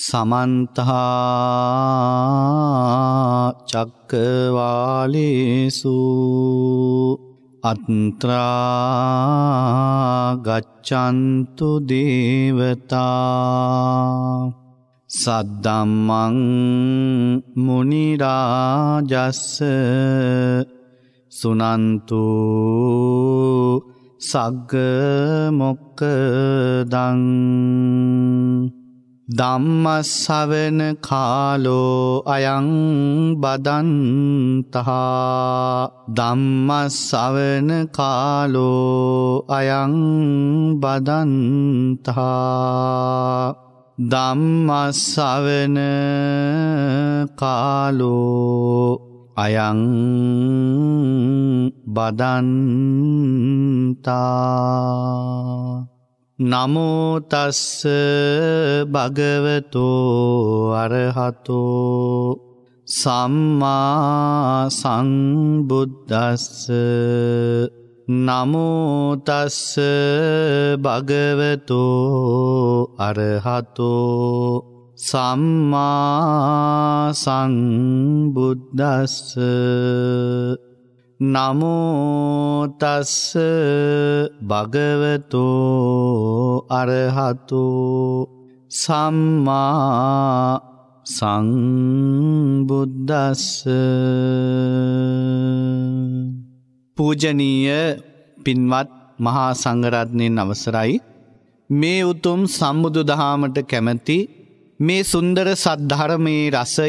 සමන්තහා චක්කවාලේසු අත්‍රා ගච්ඡන්තු දේවතා සද්දම්මං මුනි රාජස්ස සුනන්තු සග්ග මොක්කදං ධම්මස්සවන කාලෝ අයං බදන්තහා ධම්මස්සවන කාලෝ අයං බදන්තහා ධම්මස්සවන කාලෝ අයං බදන්තා නමෝතස්ස භගවතෝ අරහතෝ සම්මා සංබුද්ධස්ස නමෝතස්ස භගවතෝ අරහතෝ සම්මා සංබුද්ධස්ස නමෝතස්ස භගවතෝ අරහතු සම්මා සංබුද්දස්ස පූජනීය පින්වත් මහා සංගරත්නයෙන් අවසරයි මේ උතුම් සම්බුදු දහාමට කැමැති මේ සුන්දර සද්ධරමයේ රසය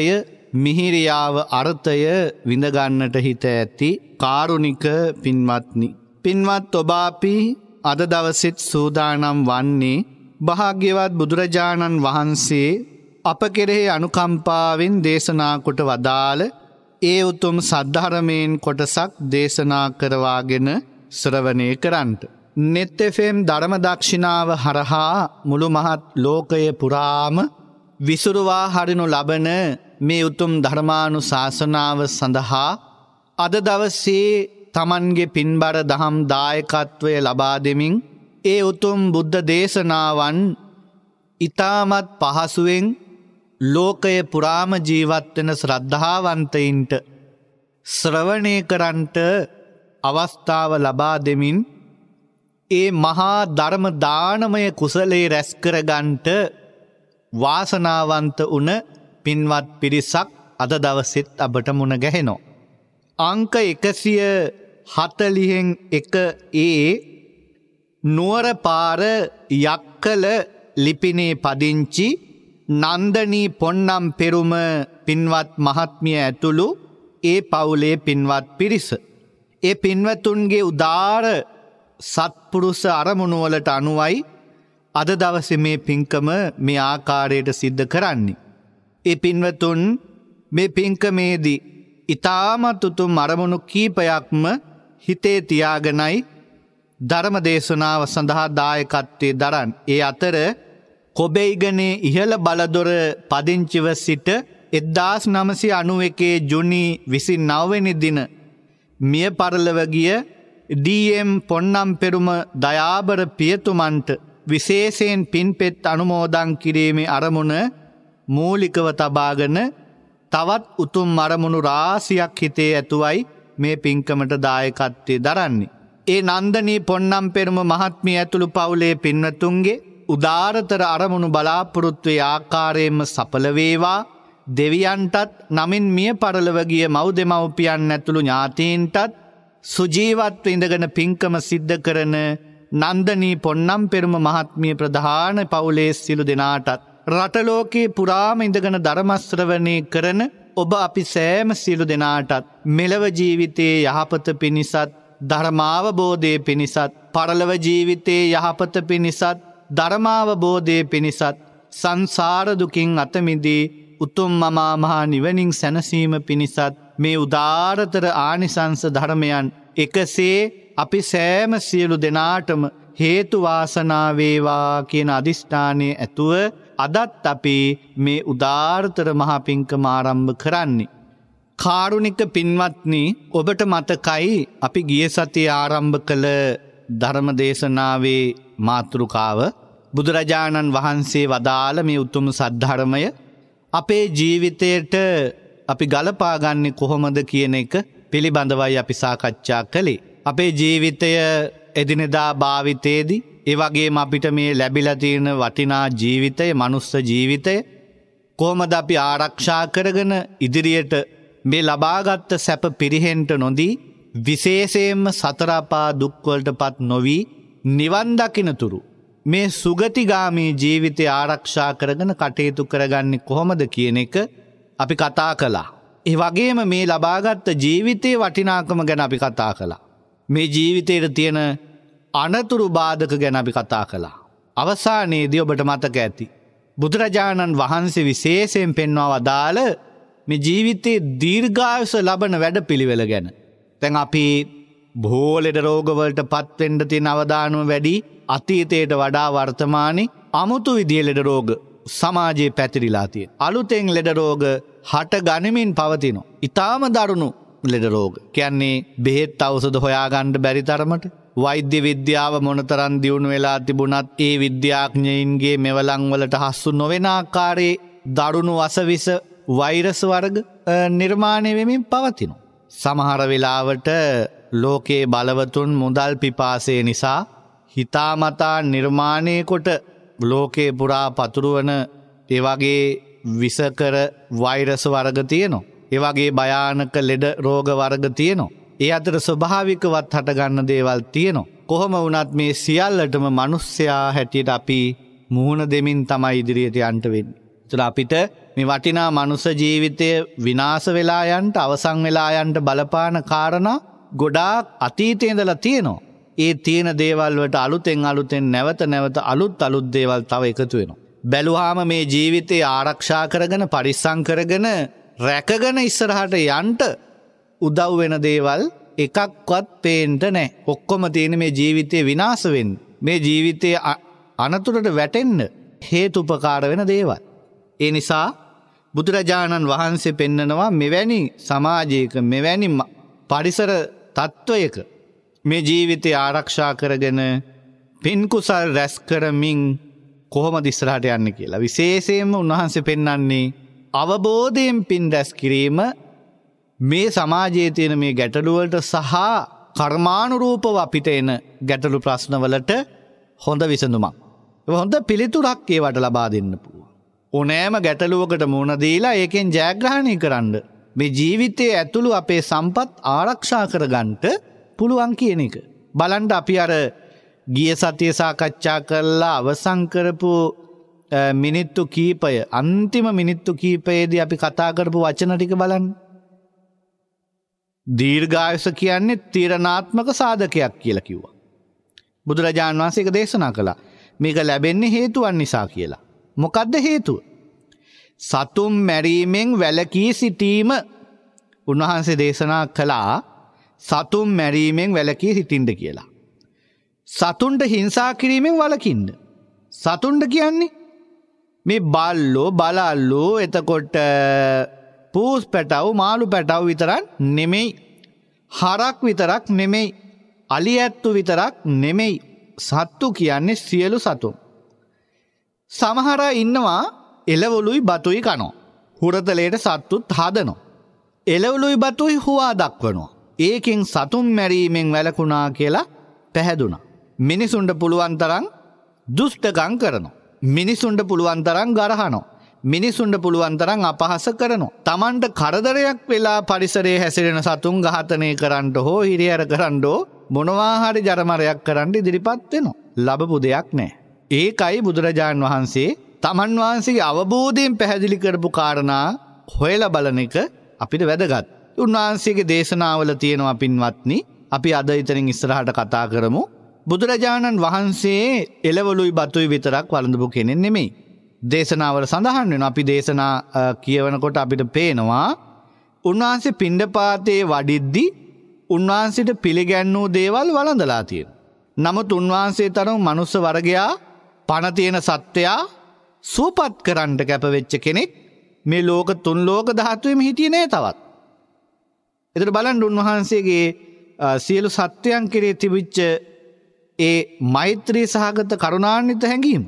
මිහිරියාව අර්ථය විඳගන්නට හිත ඇති කාරුණික පින්වත්නි. පින්වත් ඔබාපි අද දවසිත් සූදානම් වන්නේ භාග්‍යවත් බුදුරජාණන් වහන්සේ අප කෙරෙහි අනුකම්පාවෙන් දේශනාකොට වදාළ ඒ උතුම් සද්ධරමයෙන් කොටසක් දේශනා කරවාගෙන ශ්‍රවණය කරන්ට. නෙත් එෆම් ධර්මදක්ෂිනාව හරහා මුළු මහත් ලෝකය පුරාම විසුරුවා හරිනු ලබන මේ උතුම් ධර්මානු ශාසනාව සඳහා අද දවස්සේ තමන්ගේ පින්බර දහම් දායකත්වය ලබා දෙමින් ඒ උතුම් බුද්ධ දේශනාවන් ඉතාමත් පහසුවෙන් ලෝකය පුරාම ජීවත්වෙන ශ්‍රද්ධාවන්තයින්ට ශ්‍රවණය කරන්ට අවස්ථාව ලබා දෙමින් ඒ මහා ධර්ම දානමය කුසලේ රැස්කරගන්ට වාසනාවන්ත වුණ පින්වත් පිරිසක් අද දවසෙත් අපට මුණ ගැහෙනෝ. අංක එකසිය හතලිහෙන් එක ඒ නුවරපාර යක්කල ලිපිනේ පදිංචි නන්දනී පොන්නම් පෙරුම පින්වත් මහත්මිය ඇතුළු ඒ පවුලේ පින්වත් පිරිස. ඒ පින්වතුන්ගේ උදාර සත්පුරුස අරමුණුවලට අනුවයි අද දවස මේ පින්කම මේ ආකාරයට සිද්ධ කරන්නේ. ඒ පින්වතුන් මේ පින්කමේදී ඉතාමත් උතුම් අරමුණු කීපයක්ම හිතේ තියාගෙනයි ධර්ම දේශනාව සඳහා දායකත්වයේ දරන්. ඒ අතර කොබෙයිගනේ ඉහළ බලදොර පදිංචිව සිට එද්දාස් නමසි අනුව එකේ ජුනි විසි නවවෙනි දින මිය පරලවගිය ඩම් පොන්නම් පෙරුම දයාබර පියතුමන්ට විශේෂයෙන් පින්පෙත් අනුමෝදං කිරීමේ අරමුණ මූලිකව තබාගෙන තවත් උතුම් අරමුණු රාසියක් හිතේ ඇතුවයි මේ පින්කමට දායකත්වය දරන්නේ. ඒ නන්දනී පොන්නම් පෙරුම මහත්මිය ඇතුළු පවුලේ පින්නතුන්ගේ උදාරතර අරමුණු බලාපොරොත්වේ ආකාරයෙන්ම සපලවේවා දෙවියන්ටත් නමින් මිය පරලවගිය මව් දෙමව්පියන් ඇතුළු ඥාතීන්ටත් සුජීවත්ව ඉඳගෙන පින්කම සිද්ධ කරන නන්දනී පොන්නම් පෙරුම මහත්මිය ප්‍රධාන පවුලේ සිලු දෙනාටත්. රටලෝකයේ පුරාම ඉඳගෙන ධර්මස්ත්‍රවනය කරන ඔබ අපි සෑම සිලු දෙනාටත් මෙලව ජීවිතයේ යහපත පිණිසත් ධර්මාවබෝධය පිණිසත් පරලව ජීවිතයේ යහපත පිණිසත් ධර්මාවබෝධය පිණිසත් සංසාරදුකින් අතමිදී උතුම් මමාමහා නිවනින් සැනසීම පිණිසත් මේ උදාරතර ආනිසංස ධර්මයන් එකසේ අපි සෑම සියලු දෙනාටම හේතුවාසනාවේවා කියන අධිෂ්ඨානය ඇතුව අදත් අපි මේ උදාර්තර මහපිංක මාරම්භ කරන්නේ. කාරුණික පින්වත්නි ඔබට මතකයි අපි ගිය සති ආරම්භ කළ ධර්ම දේශනාවේ මාතෘකාව බුදුරජාණන් වහන්සේ වදාළ මේ උතුම සද්ධර්මය අපේ ජීවිතයට අපි ගලපාගන්නේ කොහොමද කියන එක පිළිබඳවයි අපි සාකච්ඡා කළේ. අපේ ජීවිතය එදිනෙදා භාවිතයේදී ඒවගේම අපිට මේ ලැබිලතියන වටිනා ජීවිතය මනුස්ස ජීවිතය කොහොමද අපි ආරක්ෂා කරගෙන ඉදිරියට මේ ලබාගත්ත සැප පිරිහෙන්ට නොදී විශේෂයෙන්ම සතරපා දුක්වලට පත් නොවී නිවන්දකිනතුරු. මේ සුගතිගාමී ජීවිතය ආරක්ෂා කරගෙන කටයුතු කරගන්නේ කොහොමද කියන එක අපි කතා කලා. ඒ වගේම මේ ලබාගත්ත ජීවිතයේ වටිනාකම ගැන අපි කතා කලා. මේ ජීවිතයට තියෙන අනතුරු බාධක ගැන අපි කතා කළා. අවසානයේදී ඔබට මතක ඇති. බුදුරජාණන් වහන්සේ විශේෂයෙන් පෙන්වා වදාළ මේ ජීවිතයේ දීර්ඝායුෂ ලබන වැඩපිළිවෙල ගැන. දැන් අපි බෝලෙඩ රෝගවලට පත්වෙන්න තියෙන අවධානුව වැඩි අතීතයට වඩා වර්තමානයේ අමුතු විදිය ලෙඩ රෝග සමාජයේ පැතිරිලා තියෙන. අලුතෙන් ලෙඩ රෝග හට ගනිමින් පවතිනවා. ඊටාම දරුණු ලෙඩ රෝග. කියන්නේ බෙහෙත් අවසද හොයාගණ්ඩ බැරි තරමට. වෛද්‍ය විද්‍යාව මොනතරන් දියුණු වෙලා තිබුණත් ඒ විද්‍යාඥයන්ගේ මෙවලංවලට හස්සු නොවෙනආකාරයේ දරුණු වසවිස වෛරස වර්ග නිර්මාණය වෙමින් පවතිනු. සමහර වෙලාවට ලෝකයේ බලවතුන් මුදල් පිපාසේ නිසා හිතාමතා නිර්මාණයකොට ලෝකේ පුරා පතුරුවන එවගේ විසකර වෛරස වර්ග තියනවා. ඒවගේ භයානක ලෙඩ රෝග වර්ග තියෙනවා. ඒ අතර ස්වභාවිකවත් හටගන්න දේවල් තියෙනවා. කොහොම වනත් මේ සියල්ලටම මනුස්්‍යයා හැටියට අපි මුහුණ දෙමින් තමයි ඉදිරියට අන්ටවෙන්න. තුළ අපිට මේ වටිනා මනුස ජීවිතය විනාස වෙලායන්ට අවසං වෙලායන්ට බලපාන කාරණ ගොඩාක් අතීතයදලා තියෙනවා. ඒ තියෙන දේවල්වට අලුතෙන් අලුතෙන් නැවත නැවත අලුත් අලුත් දේවල් තව එකතු වෙනවා. බැලුහාම මේ ජීවිතය ආරක්ෂා කරගෙන පරිස්සං කරගෙන රැකගෙන ඉස්සරහට යන්ට උදව් වෙන දේවල් එකක්වත් පේන්ට නෑ ඔක්කොම තියෙන මේ ජීවිතය විනාසවෙන් මේ ජීවිතය අනතුරට වැටෙන්න හේතුපකාර වෙන දේවල්. ඒ නිසා බුදුරජාණන් වහන්සේ පෙන්නනවා මෙවැනි සමාජයක මෙවැනි පරිසර තත්ත්වයක මේ ජීවිතය ආරක්ෂා කරගෙන පින්කුසල් රැස් කරමින් කොහොම දිස්රහට යන්න කියලා. විශේෂයෙන්ම උන්වහන්සේ පෙන්නන්නේ අවබෝධයෙන් පින් රැස් කිරීම මේ සමාජයේ තියෙන මේ ගැටලුවලට සහ කර්මානුරූපව අපිට එන ගැටලු ප්‍රශ්නවලට හොඳ විසඳුමක්. හොඳ පිළිතුරක් ඒවට ලබා දෙන්න පුළුව. ඕනෑම ගැටලුවකට මුණදීලා ඒකෙන් ජයග්‍රහණය කරන්න. මේ ජීවිතයේ ඇතුළු අපේ සම්පත් ආරක්ෂා කරගන්ට පුළුවන් කියන එක. බලන්ට අපි අර ගිය සතිය සාකච්ඡා කරලා අවසංකරපු මිනිත්තු කීපය අන්තිම මිනිත්තු කීපයේදී අපි කතාකරපු වචන ටික බලන්න. දීර්ඝායස කියන්නේ තීරණාත්මක සාධකයක් කියලා කිව්වා. බුදුරජාණන් වහන්සේ ඒක දේශනා කළා. මේක ලැබෙන්නේ හේතුවන් නිසා කියලා. මොකද්ද හේතුව? සතුම් මැරීමෙන් වැළකී සිටීම උන්වහන්සේ දේශනා කළා සතුම් මැරීමෙන් වැළකී සිටින්ද කියලා. සතුන්ට හිංසා කිරීමෙන් වළකින්න. සතුන්ට කියන්නේ මේ බල්ලෝ බලාල්ලෝ එතකොට පූස් පැටව් මාළු පැටව් විතරක් නෙමෙයි. හරක් විතරක් නෙමෙයි. අලි ඇත්තු විතරක් නෙමෙයි. සත්තු කියන්නේ සියලු සතුන්. සමහර ඉන්නවා එලවලුයි බතුයි කනෝ. හුරතලයට සත්තුත් හදනෝ. එලවලුයි බතුයි හුවා දක්වනවා. ඒකෙන් සතුන් මැරීමෙන් වැලකුණා කියලා පැහැදුනා. මිනිසුන්ට පුළුවන් තරම් දුෂ්ටකම් කරනවා. මිනිසුන්ට පුළුවන් තරම් ගරහනෝ. මිනිසුන්ට පුළුවන් තරම් අපහස කරනවා. Tamanට කරදරයක් වෙලා පරිසරයේ හැසිරෙන සතුන් ඝාතනය කරන්න හෝ හිරිහැර කරන්න මොනවා හරි ජරමරයක් කරන්න ඉදිරිපත් වෙනවා. ලැබපු දෙයක් නැහැ. ඒකයි බුදුරජාන් වහන්සේ තමන් වහන්සේගේ අවබෝධයෙන් පැහැදිලි කරපු කාරණා හොයලා බලන එක අපිට වැදගත්. උන්වහන්සේගේ දේශනාවල තියෙනවා පින්වත්නි අපි අද ඉතනින් ඉස්සරහට කතා කරමු බුදුරජාණන් වහන්සේ එලවලුයි බතුයි විතරක් වළඳපු කෙනෙන් නෙමෙයි. දේශනාවල සඳහන් වෙන අපි දේශනා කියවනකොට අපිට පේනවා උන්වහන්සේ පිණ්ඩපාතයේ වඩිද්දි උන්වහන්සේට පිළිගැන්වූ දේවල් වළඳලා තියෙන. නමුත් උන්වහන්සේ තරම් මනුස්ස වර්ගයා පණ තියෙන සත්වයා සූපත් කරන්න කැපවෙච්ච කෙනෙක් මේ ලෝක තුන් ලෝක ධාතුවෙම හිටියේ නෑ තවත්. එතකොට බලන්න උන්වහන්සේගේ සියලු සත්වයන් කෙරේ තිබිච්ච ඒ මෛත්‍රී සහගත කරුණාන්විත හැඟීම.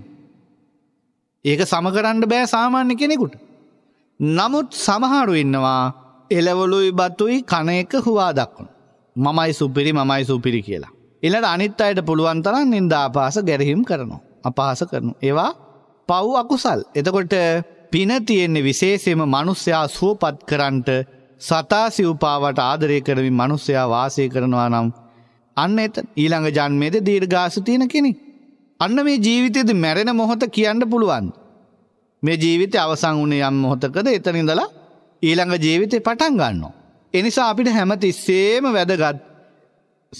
ඒක සමකරන්න බෑ සාමාන්‍ය කෙනෙකුට. නමුත් සමහරු ඉන්නවා එලවලුයි බතුයි කන එක හුවා දක්වන. මමයි සුපිරි මමයි සුපිරි කියලා. එලට අනිත් අයට පුළුවන් තරන් නින්දාපාස ගැරහිම් කරනවා. අපහස කරනු. ඒවා පව් අකුසල්. එතකොට පින තියෙන්නේ විශේෂයම මනුස්්‍යයා සුවපත් කරන්ට සතා සිව්පාවට ආදරය කරමින් මනුස්්‍යයා වාසය කරනවා නම් අන්න එත ඊළඟ ජන්මේද දීර්ඝාසු තියෙන කෙනෙ. අන්න මේ ජීවිතයේද මැරෙන මොහොත කියන්න පුළුවන්. මේ ජීවිතය අවසන් වුණේ යම් මොහොතකද එතනින්දලා ඊළඟ ජීවිතේ පටන් ගන්නවා. එනිසා අපිට හැමතිස්සෙම වැදගත්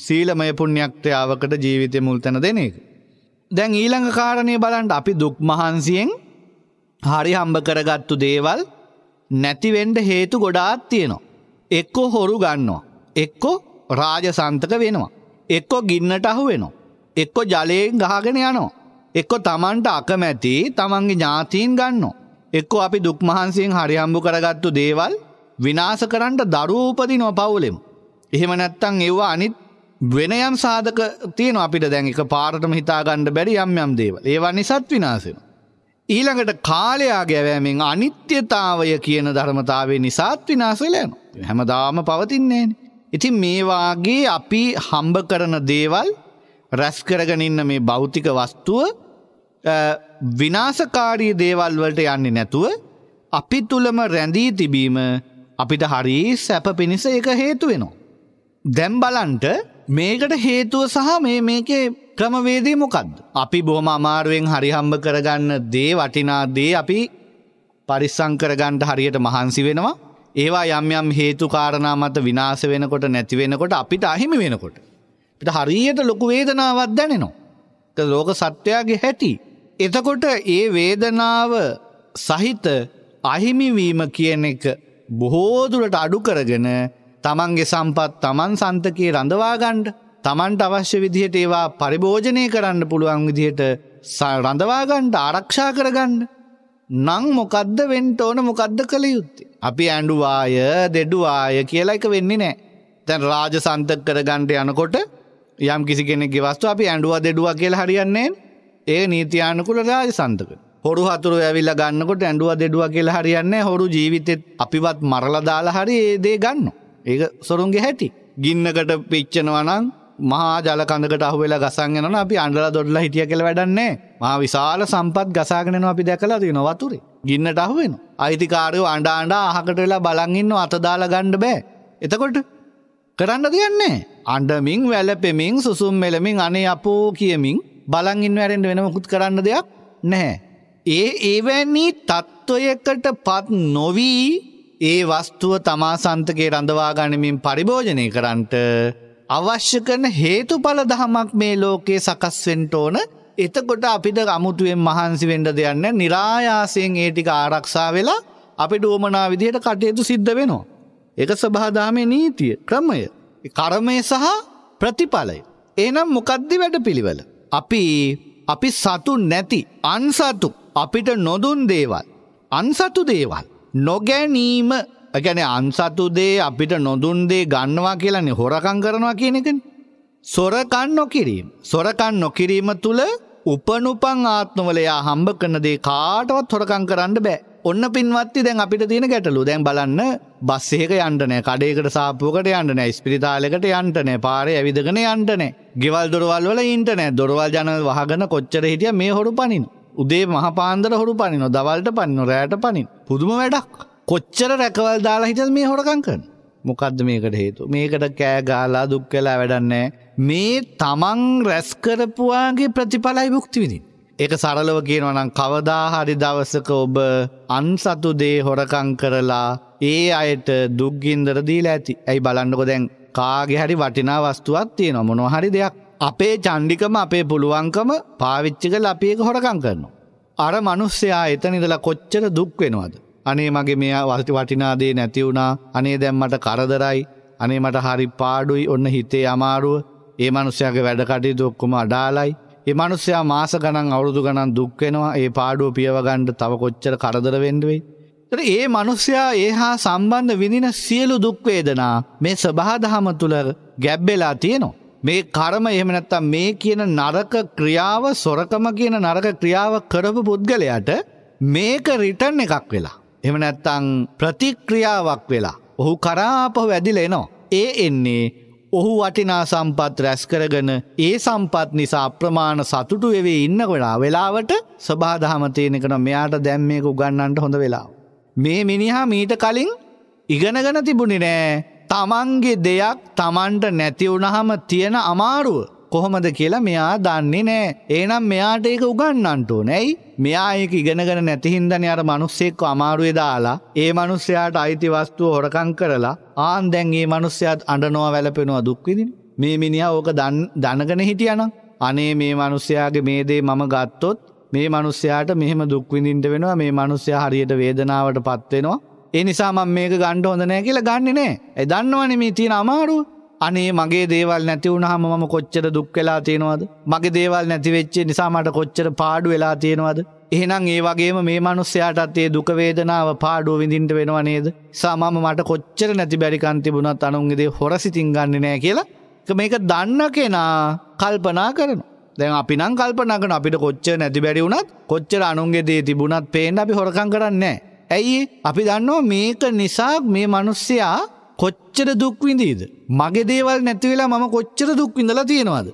සීලමය පුණ්‍යක්‍රියාවකට ජීවිතේ මුල් තැන දෙන එක. දැන් ඊළඟ කාරණේ බලන්න අපි දුක් මහන්සියෙන් හරි හම්බ කරගත්තු දේවල් නැතිවෙන්න හේතු ගොඩාක් තියෙනවා. එක්කෝ හොරු ගන්නවා. එක්කෝ රාජසන්තක වෙනවා. එක්කෝ ගින්නට අහු වෙනවා. එක්කෝ ජලයෙන් ගහගෙන යනවා. එක්කෝ Tamanට අකමැති Tamanගේ ඥාතීන් ගන්නවා. එක්කෝ අපි දුක් මහන්සියෙන් හරියම්බු කරගත්තු දේවල් විනාශ කරන්න දරුවෝ උපදිනව පවුලෙම. එහෙම නැත්තම් ඒවා අනිත් වෙන යම් සාධක තියෙනවා අපිට දැන් එක පාරටම හිතා ගන්න බැරි යම් යම් දේවල්. ඒවා නිසාත් විනාශ වෙනවා. ඊළඟට කාලයා ගෙවෑමෙන් අනිත්‍යතාවය කියන ධර්මතාවය නිසාත් විනාශ වෙලා යනවා. හැමදාම පවතින්නේ නෑනේ. ඉතින් මේවාගේ අපි හම්බ කරන දේවල් රැස්කරගනින්න මේ භෞතික වස්තුව විනාසකාරී දේවල් වලට යන්නේ නැතුව අපි තුළම රැඳී තිබීම අපිට හරි සැප පිණිස එක හේතු වෙනවා. දැම් බලන්ට මේකට හේතුව සහ මේ මේකේ ක්‍රමවේදී මොකක්ද. අපි බොහොම අමාරුවෙන් හරිහම්බ කරගන්න දේ වටිනා දේ අපි පරිස්සං කරගන්ට හරියට මහන්සි වෙනවා ඒවා යම් යම් හේතු කාරණා මත විනාශ වෙනකොට නැති වෙනකොට අපිට අහිමි වෙනකොට. අපිට හරියට ලොකු වේදනාවක් දැනෙනවා. ලෝක සත්‍යයාගේ හැටි. එතකොට ඒ වේදනාව සහිත අහිමිවීම කියන එක බොහෝදුරට අඩු කරගෙන තමන්ගේ සම්පත් තමන් සන්තකයේ රඳවාගණ්ඩ තමන්ට අවශ්‍ය විදිහට ඒවා පරිභෝජනය කරන්න පුළුවන් විදිහට රඳවාගණ්ඩ ආරක්ෂා කරගන්න නං මොකද්ද වෙන්ට ඕන මොකද්ද කළ යුත්තේ. අපි ඇඩුවාය දෙඩුවාය කියලා එක වෙන්නේ නෑ. තැන් රාජ සන්තක් කර ගණ්ඩ යනකොට යම් කිසි කෙනෙක් වස්තු අපි ඇඩුවා දෙඩුවා කියලා හරියන්නේ ඒ නීතියානකුල රාජ සන්තක. හොරු හතුර ඇවිල්ල ගන්නකොට ඇඩුවා දෙඩුවා කියලා හරියන්නේ හොරු ජීවිතෙත් අපිවත් මරලදාලා හරි ඒදේ ගන්න. ඒක සොරුන්ගේ හැටි. ගින්නකට පිච්චනවනං මහා ජලකඳකට අහුවෙලා ගසන්ගෙනන අපි අන්ඩල දොඩල හිටිය කෙළ වැඩන්නේ මහා විශාල සම්පත් ගසාගෙනන අපි දැකලා තින වතුරේ ගින්නට අහුවෙන. අයිතිකාරයෝ අන්ඩ අන්ඩ අහකට වෙලා බලංගින්න අතදාල ගණ්ඩ බෑ. එතකොට කරන්න තියන්නේ. අන්ඩමින් වැලපෙමින් සුසුම් මෙලමින් අනේ අපෝ කියමින් බලංගින් වැරෙන්ට වෙනමකුත් කරන්න දෙයක් නැහැ. ඒ ඒවැනි තත්ත්වයකට පත් නොවී ඒ වස්තුව තමා සන්තකේ රඳවා ගනිමින් පරිභෝජනය කරන්ට අවශ්‍ය කරන හේතුඵල දහමක් මේ ලෝකේ සකස් වෙන්න ඕන. එතකොට අපිට අමුතුවෙන් මහන්සි වෙන්න දෙයක් නැහැ. નિરાයාසයෙන් ඒ ටික ආරක්ෂා වෙලා අපිට උවමනා විදිහට කටයුතු සිද්ධ වෙනවා. ඒක සබහාදාමේ නීතිය, ක්‍රමය, කර්මය සහ ප්‍රතිඵලය. එහෙනම් මොකද්ද වැඩපිළිවෙල? අපි අපි සතු නැති අන්සතු අපිට නොදුන් දේවල් අන්සතු දේවල් නොගැනීම ඒ කියන්නේ අන්සතු දේ අපිට නොදුන් දේ ගන්නවා කියලානේ හොරකම් කරනවා කියන එකනේ. සොරකම් නොකිරීම. සොරකම් නොකිරීම තුල උපනුපං ආත්මවල යා හම්බ කරන දේ කාටවත් හොරකම් කරන්න බෑ. ඔන්න පින්වත්ටි දැන් අපිට තියෙන ගැටලුව. දැන් බලන්න බස් එකක යන්න නෑ, කඩේකට සාප්පුවකට යන්න නෑ, ස්පිරිතාලයකට යන්න නෑ, පාරේ ඇවිදගෙන යන්න නෑ. ගෙවල් දොරවල් වල ඉන්න නෑ. දොරවල් ජනල් වහගෙන කොච්චර හිටියා මේ හොරු පනින. උදේ මහ පාන්දර හොරු පනිනවා, දවල්ට පනිනවා, රැයට පනිනවා. පුදුම වැඩක්. කොච්චර රැකවල් දාලා හිටල් මේ හොරකං කරන මොකක්ද මේකට හේතු මේකට කෑ ගාලා දුක් කලා වැඩන්නේ මේ තමන් රැස්කරපුවාගේ ප්‍රතිඵලයි භුක්තිවිදිින් ඒක සරලව කියනවනම් කවදාහරි දවසක ඔබ අන්සතු දේ හොරකං කරලා ඒ අයට දුක්ගින්දර දීලා ඇති. ඇයි බලන්නකො දැන් කාගේ හරි වටිනා වස්තුවක් තියෙනවා මොනවා හරි දෙයක්. අපේ චණ්ඩිකම අපේ පුළුවන්කම පාවිච්චි කරලා අපි ඒක හොරකම් කරනවා. අර මිනිස්සයා එතන ඉඳලා කොච්චර දුක් වෙනවද? අනේ මගේ මෙයා වස්ති වටිනාදේ නැති වුණා අනේ දැම් මට කරදරයි අනේ මට හරි පාඩුයි ඔන්න හිතේ අමාරුව ඒ මනුස්සයාගේ වැඩකටේ දොක්කුම අඩාලයි ඒ මනුස්සයා මාස ගණන් අවුරුදු ගණන් දුක්වෙනවා ඒ පාඩුව පියවගණ්ඩ තව කොච්චර කරදර වෙන්ඩුවේ ඒ මනුස්්‍යයා ඒ හා සම්බන්ධ විඳින සියලු දුක්වේදනා මේ ස්භාදහම තුළ ගැබ්බෙලා තියෙනවා. මේ කරම එහෙමනැත්තම් මේ කියන නරක ක්‍රියාව සොරකම කියන නරක ක්‍රියාව කරපු පුද්ගලයට මේක රිටන් එකක් වෙලා. එහෙම නැත්තං ප්‍රතික්‍රියාවක් වෙලා ඔහු කරාපහ වැදිල එනවා. ඒ එන්නේ ඔහු වටිනා සම්පත් රැස් කරගෙන ඒ සම්පත් නිසා ප්‍රමාණ සතුටු වෙවේ ඉන්න වෙලා වෙලාවට සභාදහම තියෙනකන මෙයාට දැම් මේක උගන්නන්ට හොඳ වෙලා. මේ මිනිහා මීට කලින් ඉගෙනගෙන තිබුණි නෑ තමන්ගේ දෙයක් තමන්ට නැතිවුණහම තියෙන අමාරුව. කොහොමද කියලා මෙයා දන්නේ නෑ. ඒනම් මෙයාට ඒක උගන්නන්ට ඕනැයි මෙයා ඒක ඉගෙනගෙන නැතිහින්දන අර මනුස්සෙක්ක අමාරුවේ දාලා ඒ මනුස්සයාට අයිති වස්තුව හොරකං කරලා ආන් දැන් ඒ මනුස්සයත් අඩනවා වැලපෙනවා දුක්විදින. මේ මිනිිය ඕක දනගෙන හිටියනම්. අනේ මේ මනුස්සයාගේ මේදේ මම ගත්තොත් මේ මනුස්සයාට මෙහෙම දුක්විඳින්ට වෙනවා මේ මනුස්සය හරියට වේදනාවට පත්වෙනවා. ඒ නිසා මම මේක ගණ්ඩ හොඳ නෑ කියලා ගන්නේ නෑ. ඒ දන්නවනේ මේ තියෙන අමාරුව. අනේ මගේ දේවල් නැති වුණාම මම කොච්චර දුක් වෙලා තියෙනවද මගේ දේවල් නැති වෙච්ච නිසා මට කොච්චර පාඩු වෙලා තියෙනවද එහෙනම් ඒ වගේම මේ මිනිස්යාටත් ඒ දුක වේදනාව පාඩුව විඳින්න වෙනව නේද සමම මට කොච්චර නැති බැරිකම් තිබුණත් අනුන්ගේ දේ හොරසිතින් ගන්නෙ නෑ කියලා මේක දන්න කෙනා කල්පනා කරනවා දැන් අපි නම් කල්පනා කරන අපිට කොච්චර නැති බැරි වුණත් කොච්චර අනුන්ගේ දේ තිබුණත් පේන්න අපි හොරකම් කරන්නේ නෑ ඇයි අපි දන්නවා මේක නිසා මේ මිනිස්සයා කොච්චර දුක්විඳීද. මගේ දේවල් නැතිවෙලා මම කොච්චර දුක්විඳලා තියෙනවාද.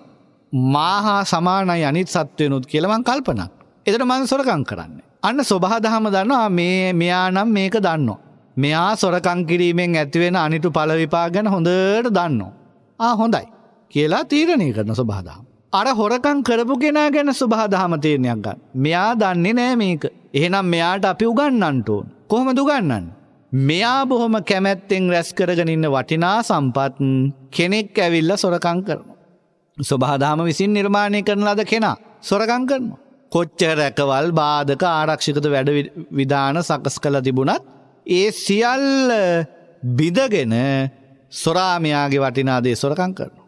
මාහා සමානයි අනිත් සත්වයනුත් කියලවන් කල්පන. එතට මං සොරකං කරන්න. අන්න ස්වබාදහම දන්නවා මේ මෙයා නම් මේක දන්න. මෙයා සොරකං කිරීමෙන් ඇතිවෙන අනිටු පලවිපා ගැන හොඳට දන්න. ආ හොඳයි කියලා තීරණය කරන ස්වබාදහම. අර හොරකං කරපු කෙනා ගැන ස්වබාදහම තීරණයක් ගන්න. මෙයා දන්නේ නෑ මේක. එහෙනම් මෙයාට අපි උගන්නන්ට ඕන් කොහොම දුගන්නන්න. මෙයා බොහොම කැමැත්තෙන් රැස් කරගෙන ඉන්න වටිනා සම්පත් කෙනෙක් ඇවිල්ලා සොරකම් කරනවා. සබහාදාම විසින් නිර්මාණය කරන ලද කෙනා සොරකම් කරනවා. කොච්චර රැකවල් බාධක ආරක්ෂිකත වැඩ විධාන සකස් කළ තිබුණත් ඒ සියල් බිදගෙන සොරාමයාගේ වටිනාදේ සොරකං කරනු.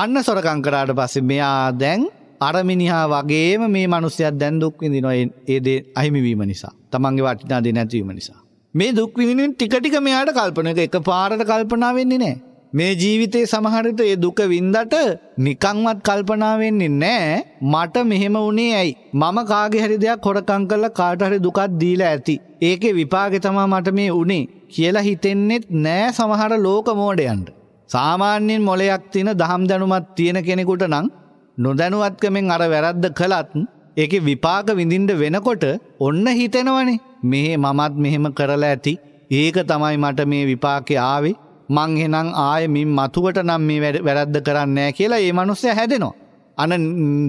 අන්න සොරකං කරාට පස්සේ මෙයා දැන් අරමිනිහා වගේම මේ මනුස්්‍යයක් දැන්දුක් විඳි නොයි ඒදේ අහිමිවීම නිසා තමන්ගේ වටිනාදේ නැතිවීම නිසා. මේ දුක් විඳින්න ටික ටික මෙයාට කල්පන එක එකපාරට කල්පනා වෙන්නේ නැහැ. මේ ජීවිතේ සමහර විට ඒ දුක වින්දට නිකන්වත් කල්පනා වෙන්නේ නැහැ. මට මෙහෙම වුණේ ඇයි? මම කාගේ හරි දෙයක් හොරකම් කරලා කාට හරි දුකක් දීලා ඇති. ඒකේ විපාකේ තමයි මට මේ උනේ කියලා හිතෙන්නෙත් නැහැ සමහර ලෝක මෝඩයන්ට. සාමාන්‍යයෙන් මොලයක් තියෙන දහම් දැනුමක් තියෙන කෙනෙකුට නම් නොදැනුවත්කමෙන් අර වැරද්ද කළත් ඒක විපාග විඳින්ට වෙනකොට ඔන්න හිතෙනවනේ මෙහෙ මමත් මෙහෙම කරලා ඇති ඒක තමයි මට මේ විපාකෙ ආවේ මං එහෙනම් ආයෙ මින් මතුවට නම් මේ වැරද්ද කරන්නේ නැහැ කියලා ඒ මනුස්සයා හැදෙනවා. අන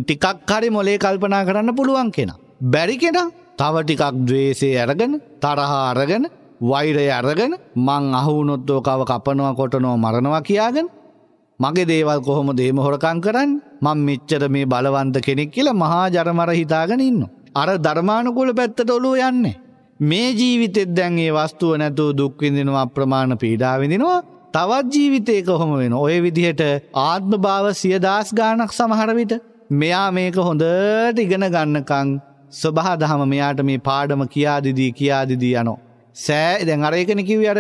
ටිකක් හරි මොලේ කල්පනා කරන්න පුළුවන් කෙනා. බැරි කෙනා තව ටිකක් द्वේෂය අරගෙන තරහ අරගෙන වෛරය අරගෙන මං අහු වුණොත් ඕකව කපනවා කොටනවා මරනවා කියාගෙන මගේ දේවල් කොහොම දේම හොරකං කරන්න මං මෙච්චර මේ බලවන්ත කෙනෙක් කියලා මහා ජරමර හිතාගෙන ඉන්න. අර ධර්මානුකූල පැත්තට ඔලුව යන්නේ. මේ ජීවිතෙත් දැන් ඒ වස්තුව නැතුව දුක් විඳිනවා අප්‍රමාණ පීඩා විඳිනවා. තවත් ජීවිතේ කොහොම වෙන ඔය විදිහට ආත්ම භාව සියදාස් ගානක් සමහර විට මෙයා මේක හොඳට ඉගෙන ගන්නකං ස්වභාදහම මෙයාට මේ පාඩම කියාදිදී කියාදිදී යනෝ. සෑ දැන් අරයකන කිව්ව අර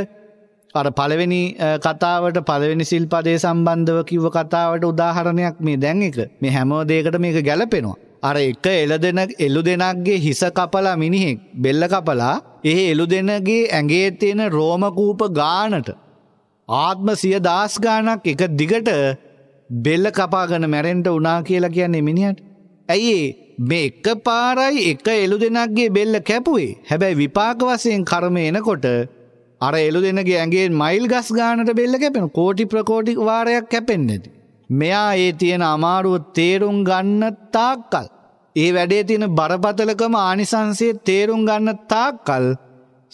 අර පළවෙනි කතාවට පළවෙනි සිල්පදේ සම්බන්ධව කිව්ව කතාවට උදාහරණයක් මේ දැන් එක මේ හැම දෙයකට මේක ගැලපෙනවා. අර එක එළ දෙන එළු දෙනක්ගේ හිස කපලා මිනිහෙක් බෙල්ල කපලා ඒ එළු දෙනගේ ඇඟේ තියෙන රෝමකූප ගානට ආත්ම සිය දාස් ගානක් එක දිගට බෙල්ල කපාගෙන මැරෙන්ට උනා කියලා කියන්නේ මිනිහට. ඇයි මේ එක පාරයි එක එළු දෙනක්ගේ බෙල්ල කැපුවේ. හැබැයි විපාක වශයෙන් කර්ම එනකොට අර එළු දෙනගේ ඇගේ මයිල් ගස් ගානට බෙල්ල කැපෙන කෝටි ප්‍රකෝටි වාරයක් කැපෙන්නේෙති. මෙයා ඒ තියෙන අමාරුව තේරුම් ගන්න තාක්කල්. ඒ වැඩේ තියෙන බරපතලකම ආනිසංසය තේරුම් ගන්න තාක්කල්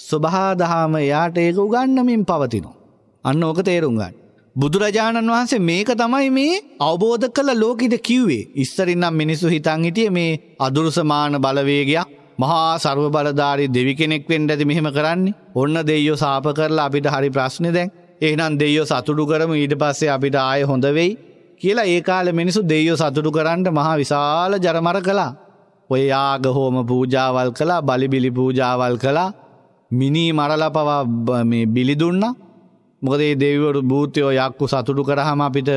ස්වභාදහාම එයාට ඒක උගන්නමින් පවතිනවා. අන්න ඕක තේරුම් ගන්න. බුදුරජාණන් වහන්සේ මේක තමයි මේ අවබෝධ කළ ලෝකෙට කිව්වේ. ඉස්සරින්නම් මිනිස්සු හිතන් හිටියේ මේ අදුරුසමාන බලවේගයක් මහා සරුව බලධාරි දෙවි කෙනෙක් වෙන්ඩ ඇති මෙහෙම කරන්නේ ඔන්න දෙයෝ සාප කරලා අපිට හරි ප්‍රශ්නය දැන් ඒනම් දෙයෝ සතුටු කරම ඊට පස්සේ අපිට ආය හොඳවෙයි කියලා ඒකාල මිනිසු දෙයෝ සතුටු කරන්නට මහා විශාල ජරමර කලා ඔය යාගහෝම පූජාවල් කලා බලිබිලි පූජාවල් කලා මිනී මරල පවා බිලිදුන්න මොකදේ දෙවරු භූතයෝ යක්කු සතුටු කරහම අපිට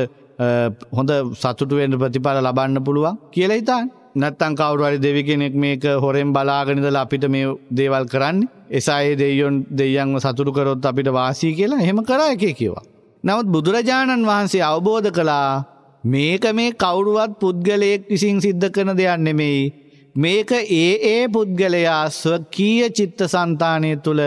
හොඳ සතුටුවෙන්ට ප්‍රතිඵල ලබන්න පුළුවන් කියලා හිතාන්න නැත්තං කවරුවරි දෙවි කෙනෙක් මේක හොරෙන් බලාගෙනදල අපිට මේ දේවල් කරන්න එසායේ දෙයොන් දෙයන්ව සතුරු කරොත් අපිට වාසී කියලා හෙම කරා එකේ කියවා. නවත් බුදුරජාණන් වහන්සේ අවබෝධ කළා මේක මේ කවුරුවත් පුද්ගලයෙක් විසින් සිද්ධ කරන දෙයක් නෙමෙයි. මේක ඒ ඒ පුද්ගලයා ස්වකීය චිත්ත සන්තානය තුළ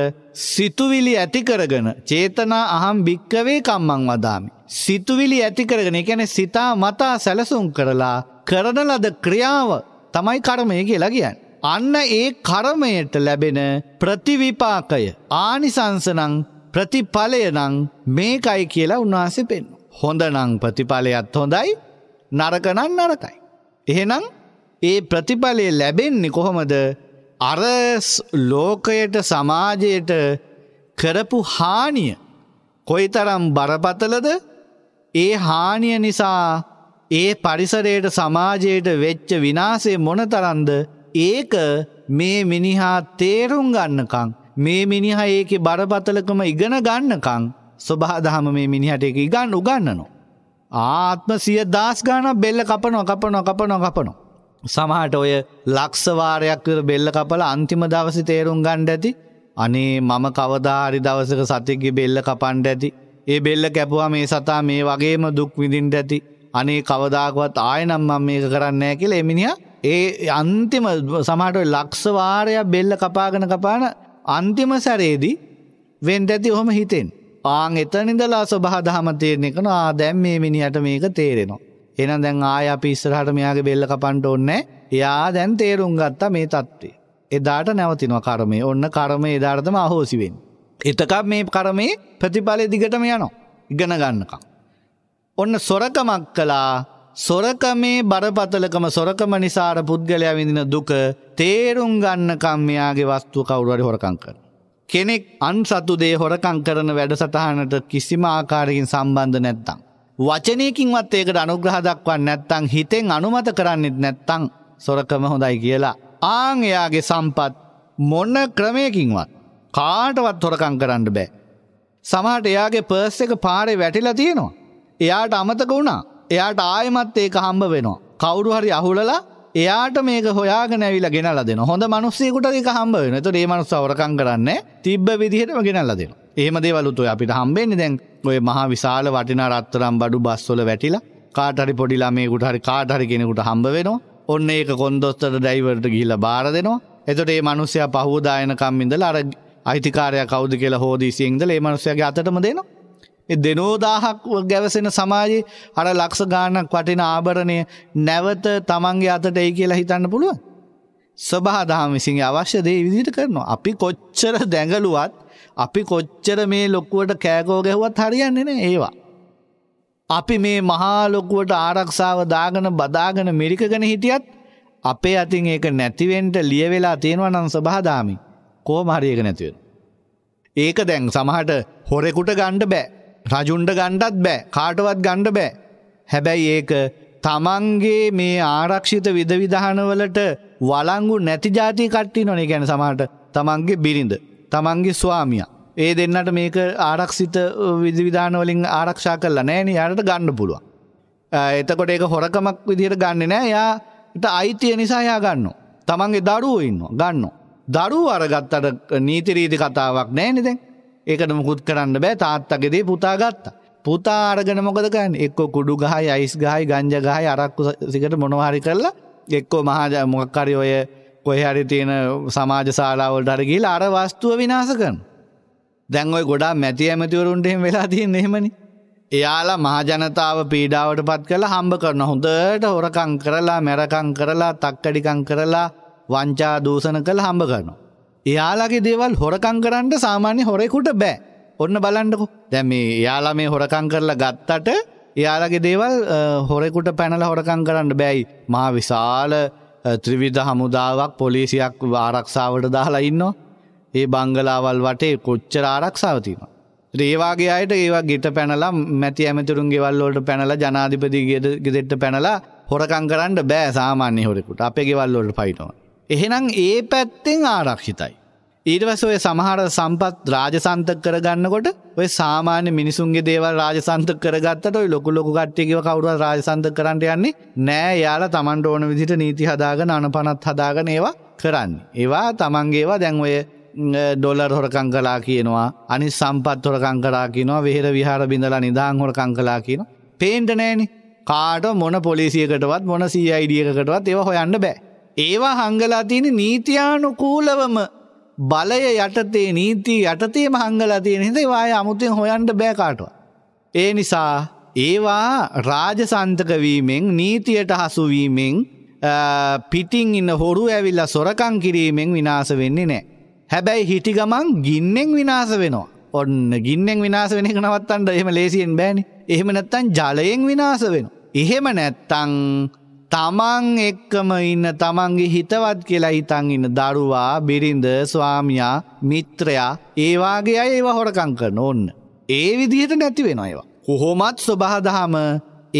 සිතුවිලි ඇතිකරගෙන චේතනා අහම් භික්කවේ කම්මං වදාමි. සිතුවිලි ඇතිකරගෙන එකැන සිතා මතා සැලසුම් කරලා කරන ලද ක්‍රියාව තමයි කර්මය කියලා කියන්න. අන්න ඒ කර්මයට ලැබෙන ප්‍රතිවිපාකය ආනිසංසනං ප්‍රතිඵලයනං මේකයි කියලා උන්වහන්සේ පෙන්. හොඳනං ප්‍රතිඵලයත් හොඳයි නරකනන් නරකයි. එහෙනම් ඒ ප්‍රතිඵලය ලැබෙන්නේ කොහොමද අර ලෝකයට සමාජයට කරපු හානිය කොයි තරම් බරපතලද ඒ හානිය නිසා ඒ පරිසරයට සමාජයට වෙච්ච විනාසේ මොනතරන්ද ඒක මේ මිනිහා තේරුම් ගන්නකං මේ මිනිහා ඒක බරපතලකම ඉගෙන ගන්නකං ස්වභාදහම මේ මිනිහට එක ඉගන්න උගන්නනවා. ආත්ම සිය දස් ගාන බෙල්ල කපනො කපනො කපනො කපනවා. සමහට ඔය ලක්ෂවාරයක් බෙල්ල කපල අන්තිම දවසි තේරුම් ගණ්ඩ ඇති අනේ මම කවදාරි දවසක සතික්ගේ බෙල්ල කපන්ඩ ඇති ඒ බෙල්ල කැපුවා මේ සතා මේ වගේම දුක් විඳින්ට ඇති අනේ කවදාකුවත් ආයනම් මම මේක කරන්නෑ කියල එමිනිිය ඒ අන්තිම සමට ලක්ෂවාරයක් බෙල්ල කපාගෙන කපාන අන්තිම සැරේදී වෙන්ඩ ඇති ඔහොම හිතෙන් ආං එතනිදලා ස්වබහ දහම තේරණෙ කන ආදැම් මේ මිනිහට මේක තේරෙනවා එහෙනම් දැන් ආය අපි ඉස්සරහට මෙයාගේ බෙල්ල කපන්න ඕනේ. එයා දැන් තේරුම් ගත්තා මේ தત્ත්වය. එදාට නැවතිනවා කර්මය. ඔන්න කර්මය එදාට තමයි අහෝසි වෙන්නේ. එතකම් මේ කර්මයේ ප්‍රතිඵලෙ දිගටම යනවා. ඉගෙන ගන්නකම්. ඔන්න සොරකමක් කළා. සොරකමේ බරපතලකම සොරකම නිසාර පුද්ගලයා විඳින දුක තේරුම් ගන්නකම් මෙයාගේ වස්තුව කවුරු හරි හොරකම් කරනවා. කෙනෙක් අන්සතු දේ හොරකම් කරන වැඩසටහනට කිසිම ආකාරයකින් සම්බන්ධ නැත්නම් වචනයකින්වත් ඒකට අනුග්‍රහ දක්වන්න නැත්තං හිතෙන් අනුමත කරන්නෙත් නැත්තං සොරකම හොඳයි කියලා. ආං එයාගේ සම්පත් මොන්න ක්‍රමයකින්වත් කාටවත් හොරකං කරන්න බෑ. සමහට එයාගේ පර්ස් එක පාරේ වැටිලා තියෙනවා. එයාට අමතක වුණා. එයාට ආයමත් ඒක හම්බ වෙනවා. කවුරු හරි අහුලලා එයාට මේක හොයාගෙන ඇවිලා ගෙනල්ලා දෙනවා. හොඳ මිනිස්සෙකුට ඒක හම්බ වෙනවා. ඒතකොට මේ මිනිස්සු හොරකම් කරන්නේ තිබ්බ විදිහටම ගෙනල්ලා දෙනවා. ඒම දේවලුතු අපිට හම්බෙන්නේ දැන් ඔය මහා විශාල වටිනා රත්තරම් බඩු බස්වල වැටිලා කාටරි පොඩිලා මේ ගුටහරි කාටහරි කෙනෙකුට හම්බ වෙනවා ඔන්න ඒක කොන්දොස්තර ඩයිවර්ට ගිහිල බාර දෙනවා එතොට ඒ මනුස්සය පහෝදායනකම්මින්දල අර අයිතිකාරය කෞද කියලා හෝදීසියෙන්දල ඒ මනුසයගේ අතටම දෙනවා. දෙනෝදාහක් ගැවසෙන සමාජයේ අර ලක්ෂ ගානක් වටින ආභරණය නැවත තමන්ගේ අතට ඒ කියලා හිතන්න පුළුව. ස්වබහ දහම විසින්ගේ අවශ්‍ය දේ විදිට කරනවා. අපි කොච්චර දැඟලුවත් අපි කොච්චර මේ ලොක්කුවට කෑගෝ ගැහුවත් හරියන්නේ නෑ ඒවා. අපි මේ මහා ලොකුවට ආරක්ෂාව දාගෙන බදාගෙන මිරිකගෙන හිටියත් අපේ අතින් ඒක නැතිවෙන්ට ලියවෙලා තියෙනවා නම් සබහදාමි. කොහොම හරි ඒක නැති වෙනවා. ඒක දැන් සමහරට හොරෙකුට ගන්න බෑ. රජුන්ට ගන්නත් බෑ. කාටවත් ගන්න බෑ. හැබැයි ඒක තමන්ගේ මේ ආරක්ෂිත විධවිධානවලට වළංගු නැති જાති කට්ටියනෝනේ. ඒ කියන්නේ සමහරට තමන්ගේ බිරිඳ තමන්ගේ ස්වාමිය. ඒ දෙන්නට මේක ආරක්ෂිත විදිවිධානවලින් ආරක්ෂා කරලා නෑන යට ගණ්ඩ පුළුව. එතකොට ඒක හොරකමක් විදිහට ගන්න නෑ යාට අයිතිය නිසා යා ගන්න. තමන්ගේ දරුවෝ ඉන්න ගන්න. දරුව අරගත්තට නීතිරීති කතාවක් නෑනෙදැන් ඒකට මුකුත් කරන්න බෑ තාත්තගෙදේ පුතා ගත්තා. පුතා අරගෙන මොකද කරන්න එක්ක කුඩු ගහයි අයිස් ගහයි ගංජ ගහයි අරක්කු සිකට මොනවාරි කරලා එක්කෝ මහා මොකක්කරි ඔය කොහෙ හරි තියෙන සමාජ ශාලාවලට හරි ගිහිල්ලා අර වස්තුව විනාශ කරනවා. දැන් ওই ගොඩාක් මැති ඇමතිවරුන්ට එහෙම වෙලා තියෙන්නේ එහෙමනේ. එයාලා මහජනතාව පීඩාවට පත් කරලා හම්බ කරන හොඳට හොරකම් කරලා මැරකම් කරලා තක්කඩිකම් කරලා වංචා දූෂණ කරලා හම්බ කරනවා. එයාලගේ දේවල් හොරකම් කරන්න සාමාන්‍ය හොරෙකුට බෑ. ඔන්න බලන්නකෝ. දැන් මේ එයාලා මේ හොරකම් කරලා ගත්තට එයාලගේ දේවල් හොරෙකුට පැනලා හොරකම් කරන්න බෑයි. මහා විශාල ත්‍රිවිධ හමුදාවක් පොලිසියක් ආරක්ෂාවට දාලා ඉන්නවා. ඒ බංගලාවල් වටේ කොච්චර ආරක්ෂාවතිීම. ඒවාගේ අයට ඒවා ගිට පැනලා මැති ඇමතුරුන් ගෙවල්ලෝට පැනල ජනාධිපති ගෙදෙට්ට පැනලා හොරකං කරන්න බෑ සාමාන්‍ය හොරෙකුට අපේ ගෙවල්ලෝට පයිනවා. එහෙනම් ඒ පැත්තෙන් ආරක්ෂිතයි. ඊටවස ඔය සමහර සම්පත් රාජසන්තක කරගන්නකොට ඔය සාමාන්‍ය මිනිසුන්ගේ දේවල් රාජසන්තක කරගත්තට ඔයි ලොකු ලොකු කට්ටියකිව කවුරුව රාජසන්තක කරන්නට යන්නේ නෑ යාලා තමන්ට ඕන විදිට නීති හදාගෙන අනපනත් හදාගෙන ඒවා කරන්න. ඒවා තමන්ගේවා දැන් ඔය ඩොලර් හොරකං කලා කියනවා අනි සම්පත් හොරකං කරා කියනවා වෙහෙර විහාර බිඳලා නිදාං හොරකං කලා කියන පේන්ට නෑනි කාට මොන පොලිසියකටවත් මොන සීයිඩියකටවත් ඒව හොයන්න බෑ ඒවා හංගලා තියෙන නීතියානුකූලවම බලය යටතේ නීති යටතේ මහංගලා තියෙන හිද වාය අමුතුෙන් හොයන්ට බෑකාටවා. ඒ නිසා ඒවා රාජසන්තකවීමෙන් නීතියට හසුවීමෙන් පිටිං ඉන්න හොරු ඇවිල්ල සොරකං කිරීමෙන් විනාස වෙන්නේ නෑ. හැබැයි හිටිගමන් ගින්නෙන් විනාස වෙනවා. ඔන්න ගින්නෙන් විනාස වෙන එක නවත්තන්ට එහෙම ලේසියෙන් බෑනි එහෙම නැත්තන් ජලයෙන් විනාස වෙන. එහෙම නැත්තං තමන් එක්කම ඉන්න තමන්ගේ හිතවත් කියලා හිතන් ඉන්න දරුවා බිරිඳ ස්වාමියා මිත්‍රයා ඒවාගේ අය ඒවා හොරකං කරන ඕන්න. ඒ විදිහට නැති වෙන ඒවා. කොහොමත් ස්වබාදහම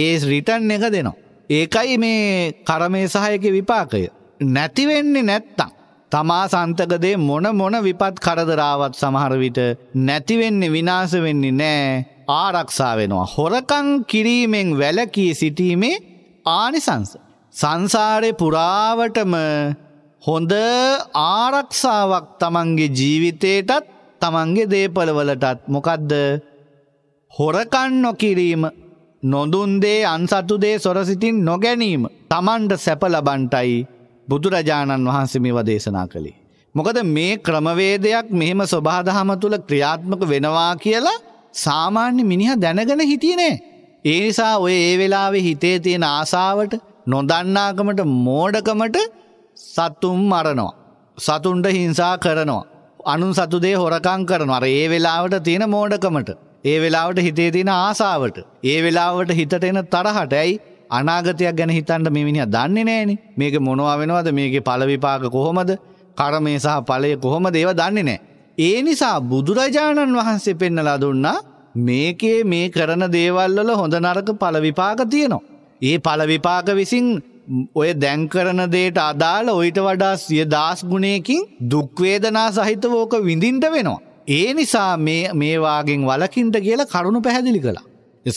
ඒ රිටන් එක දෙනවා. ඒකයි මේ කරමය සහයක විපාකය. නැතිවෙන්නේ නැත්තං. තමා සන්තකදේ මොන මොන විපත් කරදරාවත් සමහරවිට නැතිවෙන්නේ විනාස වෙන්නේ නෑ ආරක්ෂා වෙනවා. හොරකං කිරීමෙන් වැලකී සිටීමේ ආනිසංස. සංසාරේ පුරාවටම හොඳ ආරක්ෂාවක් තමන්ගේ ජීවිතයටත් තමන්ගේ දේපලවලටත් මොකදද හොරකන් නොකිරීම නොදුන්දේ අන්සතුදේ සොරසිතින් නොගැනීම තමන්ට සැපලබන්ටයි බුදුරජාණන් වහන්සමිව දේශනා කළේ. මොකද මේ ක්‍රමවේදයක් මෙහෙම ස්වභාදහම තුළ ක්‍රියාත්මක වෙනවා කියලා සාමාන්‍ය මිනිහ දැනගෙන හිටියනේ. ඒ නිසා ඔය ඒ වෙලාවේ හිතේ තියෙන ආසාවට නොදන්නාකමට මෝඩකමට සතුම් මරනවා. සතුන්ට හිංසා කරනවා. අනුන් සතුදේ හොරකං කරනවා. ඒ වෙලාවට තියෙන මෝඩකමට. ඒ වෙලාවට හිතේ තියෙන ආසාවට. ඒ වෙලාවට හිතට එන තරහට ඇයි අනාගතයක් ගැන හිතන්න මේ මිනිහා දන්නේ නැහනේ. මේක මොනවා වෙනවද? මේකේ ඵල විපාක කොහොමද? කර්මය සහ ඵලය කොහොමද? ඒවා දන්නේ නැහැ. ඒ නිසා බුදුරජාණන් වහන්සේ පෙන්නලා දුන්නා මේකේ මේ කරන දේවල්වල හොඳ නරක පලවිපාක තියෙනවා. ඒ පලවිපාක විසින් ඔය දැංකරන දේට අදාළ ඔයිට වඩා සිය දස් ගුණයකින් දුක්වේදනා සහිත ෝක විඳින්ට වෙනවා. ඒ නිසා මේවාගෙන් වලකින්ට කියලා කරුණු පැහැදිලි කළා.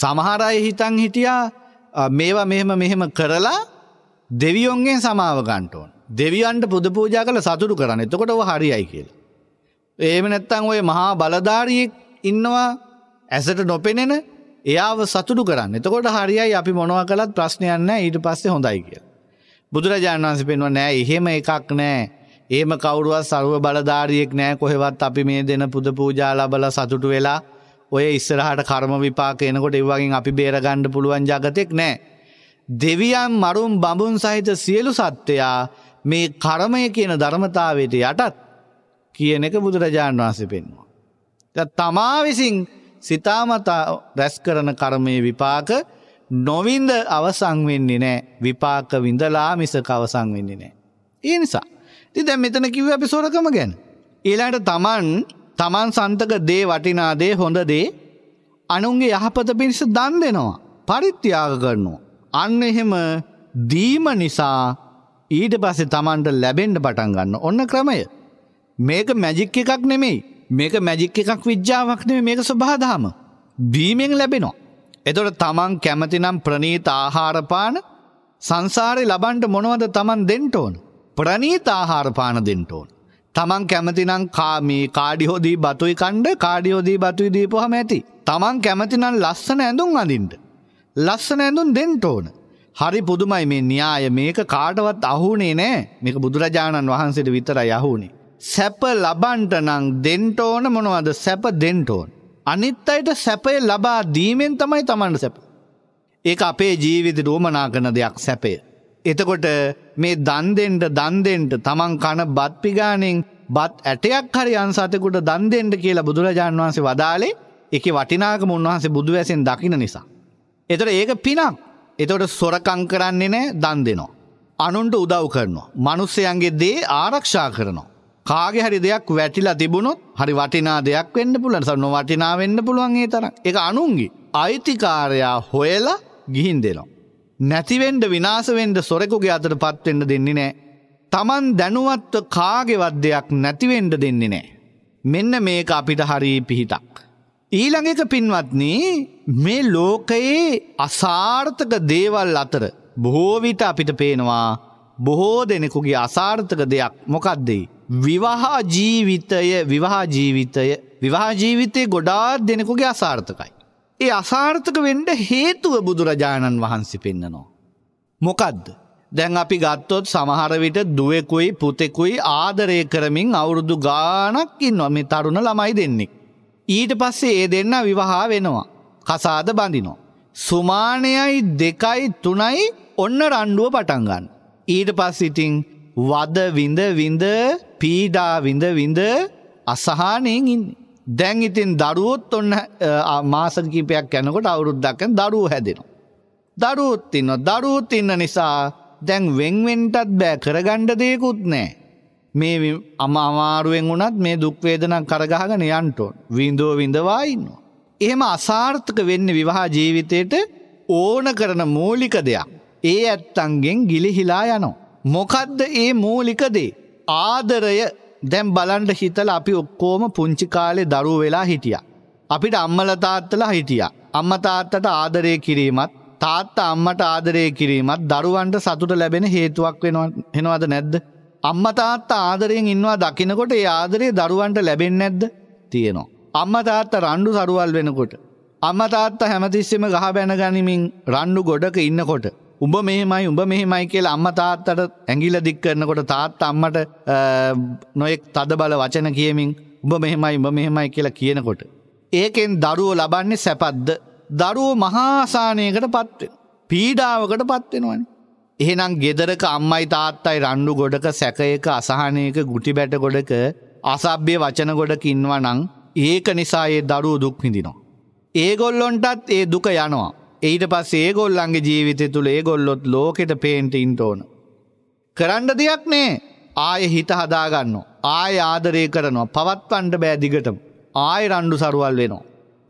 සමහරයි හිතන් හිටියා මේවා මෙහෙම මෙහෙම කරලා දෙවියොන්ගෙන් සමාවගන්ටඕන්. දෙවියන්ට පුද පූජා කළ සතුරු කරන්න එතකොට හරියයි කියලා. ඒම නැත්තං ඔය මහා බලධාරියෙක් ඉන්නවා ඇසට නොපෙනෙන එයාව සතුටු කරන්න එතකොට හරියි අපි මොනවා කළත් ප්‍රශ්නයන්න ඊට පස්සේ හොඳයි කිය. බුදුරජාණන් වන්ස පෙන්ව නෑ එහෙම එකක් නෑ ඒම කවරුවත් සරුව බලධාරියෙක් නෑ කොහෙවත් අපි මේ දෙන පුද පූජා ලබල සතුටු වෙලා ඔය ඉස්සරහට කර්ම විපාක එනකොට ඒවගේින් අපි බේරගණ්ඩ පුළුවන් ජගතෙක් නෑ. දෙවියන් මරුම් බඹුන් සහිත සියලු සත්‍යයා මේ කරමය කියන ධර්මතාවයට යටත් කියන එක බුදුරජාණන් වහන්සේ පෙන්වා. තමා විසින් සිතාමතා රැස් කරන කර්මය විපාක නොවින්ද අවසංවෙන්නේ නෑ විපාක විඳලා මිසක අවසං වෙන්නේ නෑ. ඒ නිසා. ති දැ මෙතන කිව අපි සොරකම ගැන. ඊලාට තමන් තමන් සන්තක දේ වටිනාදේ හොඳදේ අනුන්ගේ යහපත පිණිස දන් දෙනවා. පරිත්‍යයාග කරනවා. අන්න එහෙම දීම නිසා ඊට පස්සේ තමන්ට ලැබෙන්ඩ පටන් ගන්න ඔන්න ක්‍රමය. මේක මැජික් එකක් නෙමෙයි මේක මැජික් එකක් විද්‍යාවක්නේ මේක ස්වභාදාම. බීමෙන් ලැබෙනවා. එතොට තමන් කැමතිනම් ප්‍රනීත ආහාරපාන සංසාරය ලබන්ට මොනවද තමන් දෙන්ටෝන්. ප්‍රනීත ආහාරපාන දෙන්ටෝන්. තමන් කැමතිනම් කාමී කාඩිහෝදී බතුයි කණ්ඩ කාඩියෝදී බතුයි දීපුහම ඇති. තමන් කැමතිනම් ලස්සන ඇඳුම් අඳින්ට. ලස්සන ඇඳුම් දෙන්ටෝන. හරි පුදුමයි මේ න්‍යාය මේක කාටවත් අහුනේ නෑ මේක බුදුරජාණන් වහන්සේට විතර යහුණේ. සැප ලබන්ට නං දෙන්ට ඕන මොනවද සැප දෙන්ට ඕන. අනිත් අයට සැපය ලබා දීමෙන් තමයි තමන්ට සැප. ඒ අපේ ජීවිත රෝමනා කරන දෙයක් සැපය. එතකොට මේ දන්දෙන්ට දන්දෙන්ට තමන් කන බත්පිගානෙන් බත් ඇටයක් හරි අන්සතකුට දන්දෙන්ට කියලා බුදුරජාණන් වහන්සේ වදාලේ එක වටිනාකම උන්වහන්සේ බුදු වැසෙන් දකින නිසා. එතට ඒක පිනක් එතට සොරකං කරන්නේ නෑ දන් දෙනවා. අනුන්ට උදව් කරනවා. මනුස්සයන්ගේ දේ ආරක්ෂා කරනවා. කාගේ හරි දෙයක් වැටිලා තිබුණොත් හරි වටිනා දෙයක් වෙන්න පුළුවන් සර නොවටිනා වෙන්න පුළුවන් ඒ තරම්. ඒක අනුන්ගේ අයිතිකාරයා හොයලා ගිහින් දෙනවා. නැතිවෙන්ඩ විනාසවෙන්ඩ සොරෙකුගේ අතට පත්වෙන්න දෙන්නේ නෑ. තමන් දැනුවත්ව කාගෙවත් දෙයක් නැතිවෙන්ඩ දෙන්නේ නෑ. මෙන්න මේක අපිට හරි පිහිටක්. ඊළඟක පින්වත්න මේ ලෝකයේ අසාර්ථක දේවල් අතර බොහෝවිට අපිට පේනවා බොහෝ දෙනෙකුගේ අසාර්ථක දෙයක් මොකක්දෙයි. විවාහා ජීවිතය විවාහා ජීවිතය විවාහා ජීවිතය ගොඩාත් දෙනෙකුගේ අසාර්ථකයි. ඒ අසාර්ථක වෙන්ඩ හේතුව බුදුරජාණන් වහන්සි පෙන්න්නනවා. මොකද්ද. දැන් අපි ගත්තොත් සමහරවිට දුවෙකුයි පුතෙකුයි ආදරය කරමින් අවුරුදු ගානක් ඉන්නවා මේ තරුණ ළමයි දෙන්නෙක්. ඊට පස්සේ ඒ දෙන්න විවහා වෙනවා. කසාද බඳිනෝ. සුමානයයි දෙකයි තුනයි ඔන්න රණ්ඩුව පටන්ගන්න. ඊට පස්සිටිං වද විඳ විඳ පීඩා විඳ විඳ අසහනයෙන් ඉන්න. දැන් ඉතින් දරුවොත් ඔන්න මාසකිපයක් යැනකොට අවුරුද්දක් දරුව හැදෙනවා. දරුවොත් ඉන්න දරුවොත් ඉන්න නිසා දැන් වෙන්වෙන්ටත් බෑ කරගණ්ඩ දෙයකුත් නෑ. මේ අම අමාරුවෙන් වුණත් මේ දුක්වේදනක් කරගහගෙන යන්ටෝන් විඳෝ විඳවායින්නවා. එහෙම අසාර්ථක වෙන්න විවාහ ජීවිතයට ඕන කරන මූලික දෙයක්. ඒ ඇත්තන්ගෙන් ගිලිහිලා යනෝ. මොකදද ඒ මූලිකදේ. ආදරය දැම් බලන්ට හිතල අපි ඔක්කෝම පුංචි කාලේ දරුව වෙලා හිටිය. අපිට අම්මල තාත්තලා හිටිය. අම්ම තාත්තට ආදරය කිරීමත් තාත්තා අම්මට ආදරය කිරීමත් දරුවන්ට සතුට ලැබෙන හේතුවක් හෙනවද නැද්ද. අම්ම තාත්තා ආදරයෙන් ඉන්නවා දකිනකොට ඒ ආදරයේ දරුවන්ට ලැබෙන් නැද්ද තියෙනවා. අම්ම තාත්ත රණ්ඩු සරුවල් වෙනකොට. අම්ම තාත්තා හැමතිස්සෙම ගහ බැනගනිමින් රණ්ඩු ගොඩක ඉන්නකොට. උඹ මෙහෙමයි උඹ මෙහෙමයි කියලා අම්ම තාත්තට ඇඟිල දික් කරනකොට තාත්තා අම්මට නොයෙක් තද බල වචන කියමින් උඹ මෙහෙමයි උඹ මෙහෙමයි කියලා කියනකොට ඒකෙන් දරුවෝ ලබන්නේ සැපද්ද දරුවෝ මහාසානයකට පත් පීඩාවකට පත් වෙනවනේ එහෙනම් ගෙදරක අම්මයි තාත්තයි රණ්ඩු ගොඩක සැකයක අසහනයක ගුටි බැට ගොඩක අසභ්‍ය වචන ගොඩක ඉන්නවා නම් ඒක නිසා ඒ දරුවෝ දුක් විඳිනවා ඒගොල්ලොන්ටත් ඒ දුක යනවා ඊට පස්සේ ඒගොල්ලන්ගේ ජීවිතය තුළ ඒගොල්ලොත් ලෝකෙට පේන්ටයින්ට ඕන. කරන්න දෙයක් නෑ ආය හිත හදාගන්න. ආය ආදරය කරනවා පවත්වන්ට බෑදිගටම. ආය රණ්ඩු සරුවල් වෙනවා.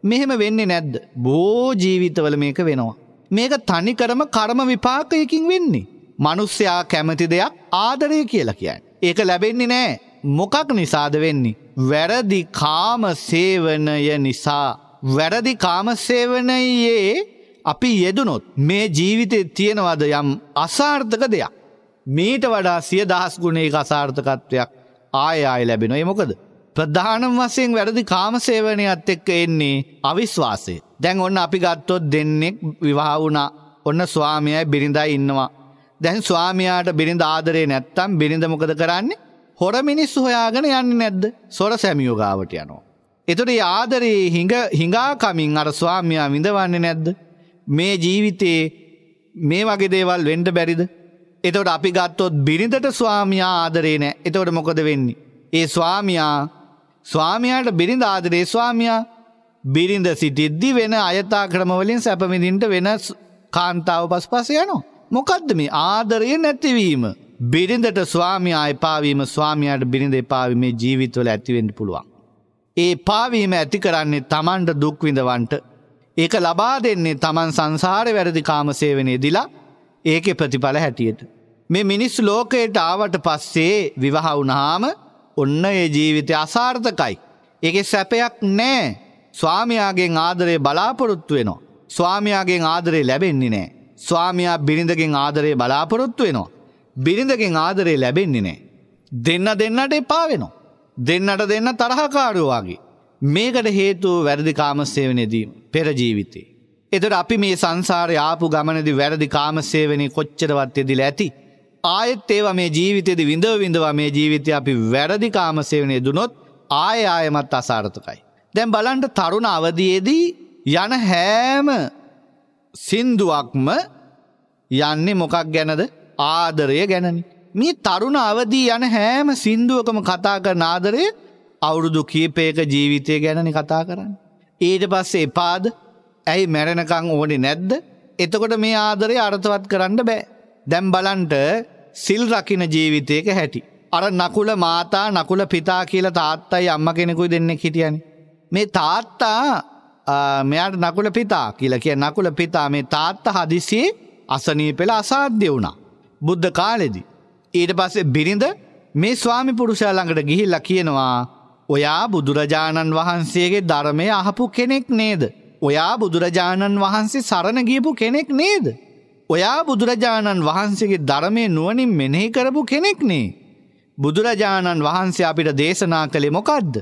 මෙහෙම වෙන්නේ නැද්ද. බෝ ජීවිතවල මේක වෙනවා. මේක තනිකරම කර්ම විපාකයකින් වෙන්නේ. මනුස්්‍යයා කැමති දෙයක් ආදරය කියලා කියයි. ඒක ලැබෙන්නේ නෑ මොකක් නිසාද වෙන්නේ. වැරදි කාම සේවනය නිසා. වැරදි කාමසේවනයේ අපි යෙදනොත් මේ ජීවිතය තියෙනවද යම් අසාර්ථක දෙයක්. මීට වඩා සිය දහස් ගුණේ අසාර්ථකත්වයක් ආයආය ලැබෙන එමොකද. ප්‍රධානම් වසයෙන් වැරදි කාමසේවනයත් එක්ක එන්නේ අවිශ්වාසය. දැන් ඔන්න අපි ගත්තොත් දෙන්නෙක් විවාහ වුණා ඔන්න ස්වාමියයි බිරිඳයි ඉන්නවා. දැන් ස්වාමයාට බිරිඳ ආදරේ නැත්තම් බිරිඳ මොකද කරන්නේ හොර මිනිස් හොයාගෙන යන්නේ නැද්ද සොර සැමියෝගාවට යනවා. එතුට ආදරයේ හිඟාකමින් අර ස්වාමයා විඳවන්නේ නැද්ද මේ ජීවිතයේ මේ වගේ දේවල් වෙන්ඩ බැරිද. එතවට අපි ගත්තොත් බිරිඳට ස්වාමයා ආදරේ නෑ එතවට මොකද වෙන්නේ. ඒ ස්වාමයා ස්වාමයාට බිරිඳ ආදරේ ස්වාමයා බිරිඳ සිටිද්දි වෙන අයතා ක්‍රමවලින් සැපමිදින්ට වෙන කාන්තාව පස් පස යනවා. මොකදද මේ ආදරය නැතිවීම. බිරිඳට ස්වාමයා එපාවීම ස්වාමයාට බිරිඳ එපාවීමේ ජීවිතවල ඇතිවෙන්ඩ පුළුවන්. ඒ පාවීම ඇති කරන්නේ තමන්ට දුක්විඳවන්ට ඒක ලබා දෙන්නේ තමන් සංසාර වැරදි කාමසේවනය දිලා ඒක ප්‍රතිඵල හැටියට. මේ මිනිස් ලෝකයට ආවට පස්සේ විවාහ වුණාම ඔන්න ඒ ජීවිතය අසාර්ථකයි. ඒකේ සැපයක් නෑ. ස්වාමියාගෙන් ආදරේ බලාපොරොත්තු වෙනවා. ස්වාමියාගෙන් ආදරේ ලැබෙන්නේ නෑ. ස්වාමියා බිරිඳගෙන් ආදරේ බලාපොරොත්තු වෙනවා. බිරිඳගෙන් ආදරේ ලැබෙන්නේ නෑ. දෙන්න දෙන්නට එපා වෙනවා. දෙන්නට දෙන්න තරහකාරයෝ වගේ. මේකට හේතුව වැරදි කාමස්සේවනයදී පෙරජීවිතේ. එතට අපි මේ සංසාර යාපු ගමනදි වැරදි කාමස්සේවනය කොච්චරවත් යෙදිල ඇති. ආයෙත් ඒවා මේ ජීවිතයද විඳව විඳවා මේ ජීවිතය අපි වැරදි කාමසේවනය දුනොත් ආය ආයමත් අසාර්ථකයි. දැම් බලන්ට තරුණ අවදයේදී යන හෑම සින්දුවක්ම යන්නේ මොකක් ගැනද ආදරය ගැනනි. මේ තරුණ අවදී යන හෑම සින්දුවකම කතා කර නාදරය අවුරුදු කීපයක ජීවිතය ගැනනි කතා කරන්න. ඊට පස්සේ පාද ඇයි මැරෙනකං ඕනි නැද්ද එතකොට මේ ආදරය අර්ථවත් කරන්න බෑ. දැම් බලන්ට සිල් රකින ජීවිතයක හැටි. අර නකුල මාතා නකුල පිතා කියල තාත්තයි අම්ම කෙනෙකුයි දෙන්න හිටියන. මේ තාත්තා මෙයාට නකුල පිතා කියල කිය නකුල පිතා මේ තාත්තා හදිසියේ අසනී පෙළ අසාධ්‍ය වුණා. බුද්ධ කාලෙදි. ඊට පස්සේ බිරිඳ මේ ස්වාමි පුරුෂයා ළඟට ගිහිල්ලා කියනවා ඔයා බුදුරජාණන් වහන්සේගේ ධර්මය අහපු කෙනෙක් නේද? ඔයා බුදුරජාණන් වහන්සේ සරණ ගියපු කෙනෙක් නේද? ඔයා බුදුරජාණන් වහන්සේගේ ධර්මය නුවණින් මෙනෙහි කරපු කෙනෙක් නේ. බුදුරජාණන් වහන්සේ අපිට දේශනා කළේ මොකද්ද?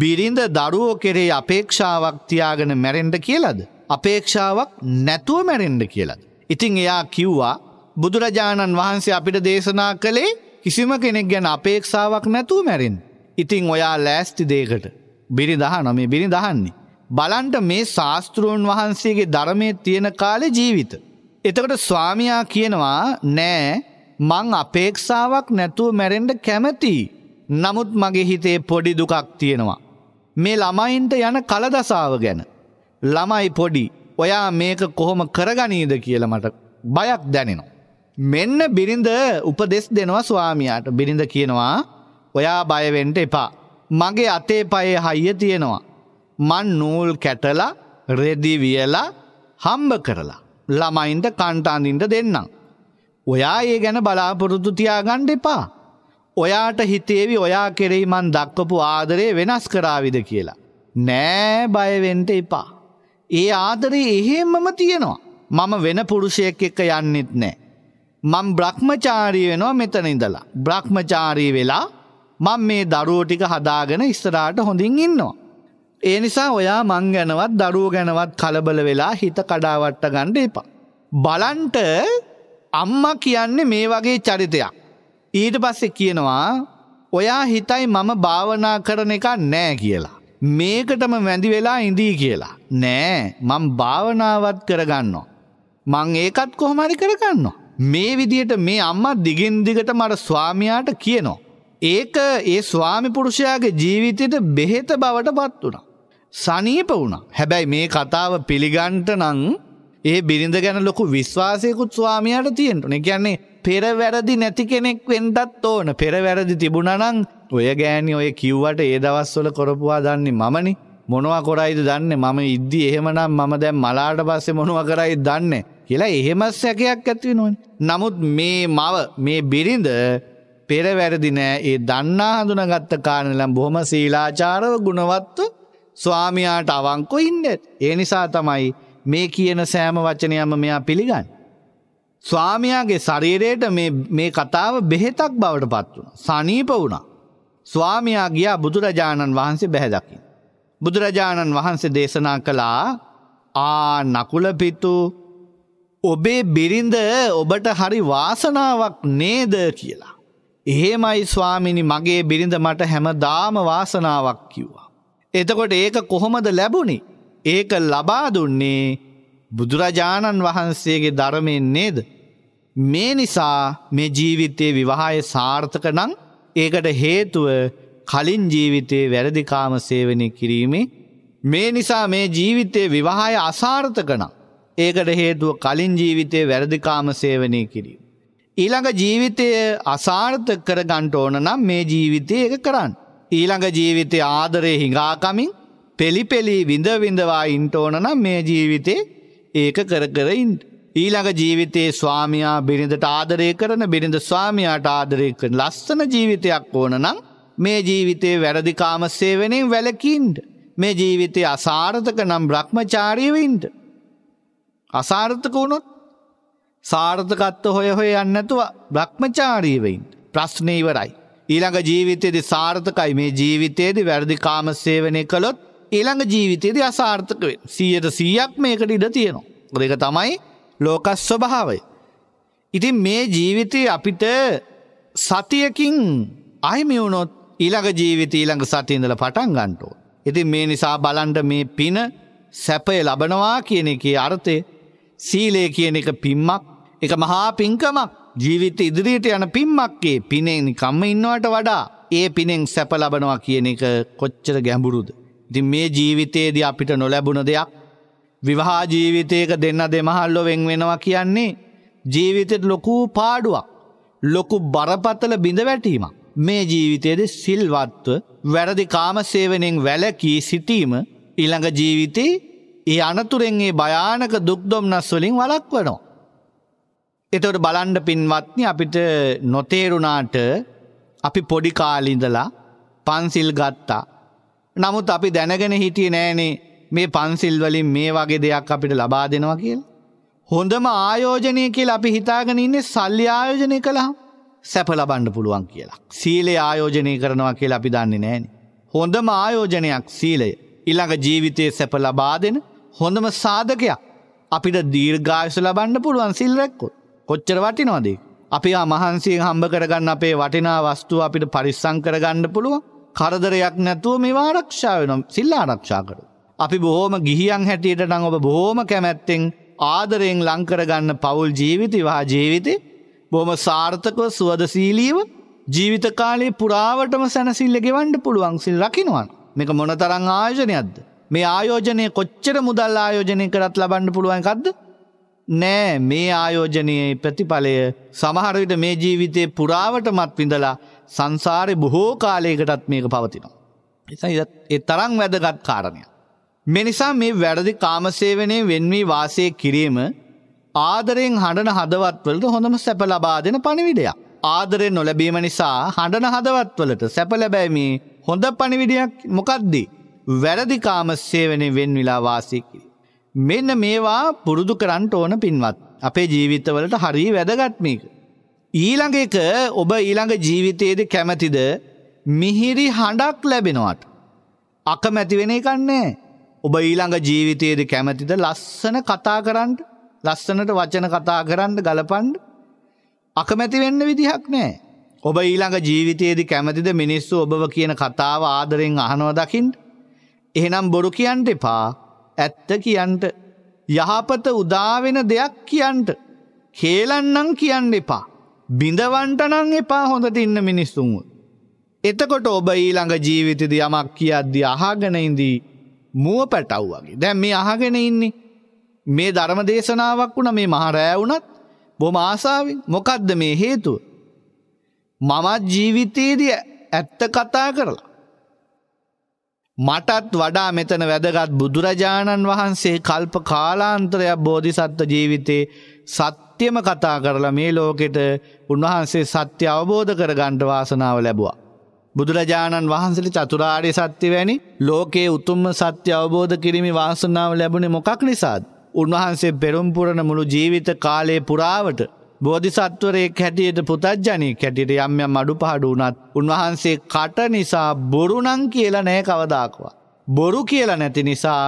බිරිඳ දරුවෝ කෙරේ අපේක්ෂාවක් තියාගෙන මැරෙන්න කියලාද? අපේක්ෂාවක් නැතුව මැරෙන්න කියලාද? ඉතින් එයා කිව්වා බුදුරජාණන් වහන්සේ අපිට දේශනා කළේ කිසිම කෙනෙක් ගැන අපේක්ෂාවක් නැතුව මැරෙන්න. ඉතිං ඔයා ලෑස්ති දේකට බිරි දහන මේ බිරි දහන්නේ. බලන්ට මේ ශාස්තෘන් වහන්සේගේ ධර්මය තියෙන කාලෙ ජීවිත. එතකට ස්වාමයා කියනවා නෑ මං අපේක්ෂාවක් නැතුව මැරෙන්ට කැමති. නමුත් මගේ හිතේ පොඩි දුකක් තියෙනවා. මේ ළමයින්ට යන කලදසාව ගැන. ළමයි පොඩි ඔයා මේක කොහොම කරගනීද කියල මට බයක් දැනෙනවා. මෙන්න බිරිඳ උපදෙස් දෙනවා ස්වාමයාට බිරිඳ කියනවා ඔයා බයවෙන්ට එපා. මගේ අතේ පයේ හයිය තියෙනවා. මන් නූල් කැටලා රෙදි වියලා හම්බ කරලා. ළමයින්ට කන්ටාඳින්ට දෙන්නම්. ඔයා ඒ ගැන බලාපොරොත්තු තියාගන්න එපා. ඔයාට හිතේවි ඔයා කෙරෙහි මන් දක්වපු ආදරේ වෙනස් කරාවිද කියලා. නෑ බයවෙන්ට එපා. ඒ ආදරේ එහෙමම තියෙනවා. මම වෙන පුරුෂයෙක් එක්ක යන්නෙත් නෑ. මං බ්‍රහ්මචාරී වෙනවා මෙතන ඉඳලා. බ්‍රහ්මචාරී වෙලා මං මේ දරුවෝ ටික හදාගෙන ඉස්සරහට හොඳින් ඉන්නවා. ඒ නිසා ඔයා මං ගැනවත් දරුවෝ ගැනවත් කලබල වෙලා හිත කඩාවට්ට ගන්න එපා. බලන්ට අම්මා කියන්නේ මේ වගේ චරිතයක්. ඊට පස්සේ කියනවා ඔයා හිතයි මම භාවනා කරන එක නෑ කියලා. මේකටම වැඳි වෙලා ඉඳී කියලා. නෑ මං භාවනාවත් කරගන්නවා. මං ඒකත් කොහොමරි කරගන්නවා. මේ විදියට මේ අම්මා දිගින් දිගට මට ස්වාමයාට කියනවා. ඒක ඒ ස්වාමිපුරුෂයාගේ ජීවිතයට බෙහෙත බවට පත් වුණා. සනීප වුණා. හැබැයි මේ කතාව පිළිගන්ට නං ඒ බිරිඳ ගැන ලොකු විශ්වාසයකුත් ස්වාමයාට තියෙන්ටුන කියන්නේ පෙරවැරදි නැති කෙනෙක් වෙන්ටත් ඕන පෙරවැරදි තිබුණනං ඔය ගෑනි ඔය කිව්වට ඒ දවස්වල කොරපුවා දන්නේ මමනි මොනවා කොරයිද දන්නේ මම ඉද්දි එහෙමනම් මම දැන් මලාට පස්සේ මොනවා කරයි දන්නේ කියලා එහෙම සැකයක් ඇතිවෙනවනේ. නමුත් මේ මව මේ බිරිඳ පෙරවැරදි නෑ ඒ දන්නා හඳුනගත්ත කාරණලම් බොහොම සීලාචාරව ගුණවත්තු ස්වාමියාට අවංකු ඉන්න. ඒ නිසා තමයි මේ කියන සෑම වචනයම මෙයා පිළිගන්න. ස්වාමයාගේ ශරීරයට මේ කතාව බෙහෙතක් බවට පත් වුණ. සනීප වුණා. ස්වාමයා ගියා බුදුරජාණන් වහන්සේ බැහැදකින්. බුදුරජාණන් වහන්සේ දේශනා කළා ආ නකුලපිතු ඔබේ බිරිඳ ඔබට හරි වාසනාවක් නේද කියලා. එහෙමයි ස්වාමිනි මගේ බිරිඳ මට හැමදාම වාසනාවක් කිව්වා. එතකොට ඒක කොහොමද ලැබුණි? ඒක ලබා දුන්නේ බුදුරජාණන් වහන්සේගේ ධර්මයෙන් නේද? මේ නිසා මේ ජීවිතයේ විවාහය සාර්ථක නම් ඒකට හේතුව කලින් ජීවිතයේ වැරදිකාම සේවනය කිරීමේ මේ නිසා මේ ජීවිතයේ විවාහය අසාර්ථක නම් ඒකට හේතුව කලින් ජීවිතයේ වැරදිකාම සේවනය කිරීම ඊළඟ ජීවිතය අසාර්ථක කර ගන්ට ඕන නම් මේ ජීවිතය එක කරන්න. ඊළඟ ජීවිතය ආදරය හිඟාකමින් පෙළිපෙළි විඳවිඳවා ඉන්ට ඕන නම් මේ ජීවිතේ ඒක කර කරයින්ට. ඊළඟ ජීවිතයේ ස්වාමයා බිරිඳට ආදරය කරන බිරිඳ ස්වාමයාට ආදරය කරන ලස්සන ජීවිතයක් ඕන නම් මේ ජීවිතයේ වැරදිකාම සේවනෙන් වැලකින්ට. මේ ජීවිතය අසාර්ථක නම් බ්‍රහ්මචාරීවින්ට. අසාර්ථක වුණොත් සාර්ථකත්ව හොය හොය යන්නතුව බ්‍රහ්මචාරීවයින් ප්‍රශ්නය ඉවරයි. ඊළඟ ජීවිතයේද සාර්ථකයි මේ ජීවිතයේද වැරදිකාම සේවනය කළොත් ඊළඟ ජීවිතයේද අසාර්ථකවෙන් සියයට සීයක් මේකට ඉඩ තියෙනවා. දෙක තමයි ලෝකස් ස්වභාවය. ඉතින් මේ ජීවිතය අපිට සතියකින් අහිමිවුණොත් ඊළඟ ජීවිත ඊළඟ සතියඉඳල පටන් ගන්ටෝ. ඉතින් මේ නිසා බලන්ඩ මේ පින සැපය ලබනවා කියන එකේ අර්ථය සීලය කියන එක පිම්මක් එක මහා පිංකමක් ජීවිත ඉදිරියට යන පිම්මක්කේ පිනෙන් කම්ම ඉන්නවට වඩා ඒ පිනෙන් සැප ලබනවා කියන එක කොච්චර ගැඹුරුද. ඉතින් මේ ජීවිතයේදී අපිට නොලැබුණ දෙයක් විවාහා ජීවිතයක දෙන්න දෙමහල්ලොවෙන් වෙනවා කියන්නේ ජීවිතයට ලොකූ පාඩුවක් ලොකු බරපතල බිඳ වැටීමක් මේ ජීවිතයේද සිල්වත්ව වැරදි කාම සේවනෙන් වැලකී සිටීම ඊළඟ ජීවිතේ ඒ අනතුරෙන් ඒ භයානක දුක්දොම්නස් වලින් වලක් වනවා. එතවට බලන්ඩ පින්වත්න අපිට නොතේරුණාට අපි පොඩිකාලිඳලා පන්සිල් ගත්තා. නමුත් අපි දැනගෙන හිටිය නෑනේ මේ පන්සිල්වලින් මේ වගේ දෙයක් අපිට ලබා දෙනවා කියල්. හොඳම ආයෝජනය කියල අපි හිතාගෙන ඉන්නේ සල්ලි ආයෝජනය කළහම් සැප ලබන්න පුළුවන් කියලා. සීලේ ආයෝජනය කරනවා කියලා අපි දන්නේ නෑන. හොඳම ආයෝජනයක් සීලය ඉළඟ ජීවිතය සැප ලබා දෙන හොඳම සාධකයක් අපිට දීර්ඝායුස ලබන්න පුළුවන් සිල්රැක්කොත්. කොච්චර වටිනවාද. අපි මහන්සියෙන් හම්බ කරගන්න අපේ වටිනා වස්තුව අපිට පරිස්සං කරගන්න පුළුව කරදරයක් නැතුව මේ ආරක්ෂා වෙන සිල්ලා ආරක්ෂා කර. අපි බොහෝම ගිහියන් හැටියට නම් ඔබ බොහෝම කැමැත්තෙන් ආදරයෙන් ලංකරගන්න පවුල් ජීවිත වා ජීවිතේ බොහොම සාර්ථකව සුවදශීලීව ජීවිත කාලේ පුරාවටම සැනසිල්ල ගෙවන්න පුළුවන් සිල් රකින්නවා. මේක මොනතරම් ආයෝජනයක්ද? මේ ආයෝජනය කොච්චර මුදල් ආයෝජනය කරත් ලබන්න පුළුවන් එකක්ද? නෑ මේ ආයෝජනයේ ප්‍රතිඵලය සමහරවිට මේ ජීවිතය පුරාවට මත් පිඳලා සංසාරය බොහෝ කාලයකටත් මේක පවතිනවා. එසා එ තරං වැදගත් කාරණය. මෙනිසා මේ වැරදි කාමසේවනය වෙන්වී වාසය කිරීම ආදරයෙන් හඬන හදවත්වලට හොඳම සැප ලබා දෙන පණිවිඩයක්. ආදරය නොලැබීම නිසා හඬන හදවත්වලට සැප ලැබැයිමේ හොඳ පණිවිඩයක් මොකද්දී. වැරදිකාම සේවනය වෙන් විලා වාසය කිරී. මෙන්න මේවා පුරුදු කරන්න ඕන පින්වත්. අපේ ජීවිතවලට හරි වැදගත් මේක. ඊළඟ එක ඔබ ඊළඟ ජීවිතයේද කැමැතිද මිහිරි හඬක් ලැබෙනවට. අකමැති වෙන එකක් නැහැ. ඔබ ඊළඟ ජීවිතයේද කැමැතිද ලස්සන කතා කරන්න, ලස්සනට වචන කතා කරන්න ගලපන්න අකමැති වෙන්න විදිහක් නැහැ. ඔබ ඊළඟ ජීවිතයේදී කැමතිද මිනිස්සු ඔබව කියන කතාව ආදරෙන් අහනවා දකින්න? එහෙනම් බොරු කියන්න එපා. ඇත්ත කියන්ට යහපත උදාවෙන දෙයක් කියන්ට කේලන්නම් කියන්න එපා බිඳවන්ටනං එපා හොඳට ඉන්න මිනිස්සුන්ව. එතකොට ඔබ ඊළඟ ජීවිතද යමක් කියද්දි අහාගෙනයින්දී මුව පැටව් වගේ දැන් මේ අහගෙන ඉන්නේ මේ ධර්ම දේශනාවක් වුණ මේ මහරෑ වුණත් බොම ආසාාවෙන් මොකක්ද මේ හේතුව මමත් ජීවිතයේදී ඇත්ත කතා කරලා මටත් වඩා මෙතන වැදගත් බුදුරජාණන් වහන්සේ කල්ප කාලාන්තරයක් බෝධිසත්ව ජීවිතේ සත්‍යම කතා කරලා මේ ලෝකෙට උන්වහන්සේ සත්‍ය අවබෝධ කරගන්ට වාසනාව ලැබවා. බුදුරජාණන් වහන්සට චතුරාරි සත්‍ය වැනි ලෝකයේ උතුම්ම සත්‍ය අවබෝධ කිරීමි වාසනාව ලැබුණේ මොකක් නිසාද. උන්වහන්සේ පෙරුම්පුරණ මුළු ජීවිත කාලයේ පුරාවට බෝධිසත්වරයෙක් හැටියට පුතජ්ජනී කැටියට යම් යම් අඩුපාඩු වුණත් උන්වහන්සේ කට නිසා බොරුනම් කියලා නෑ කවදාක්වා. බොරු කියලා නැති නිසා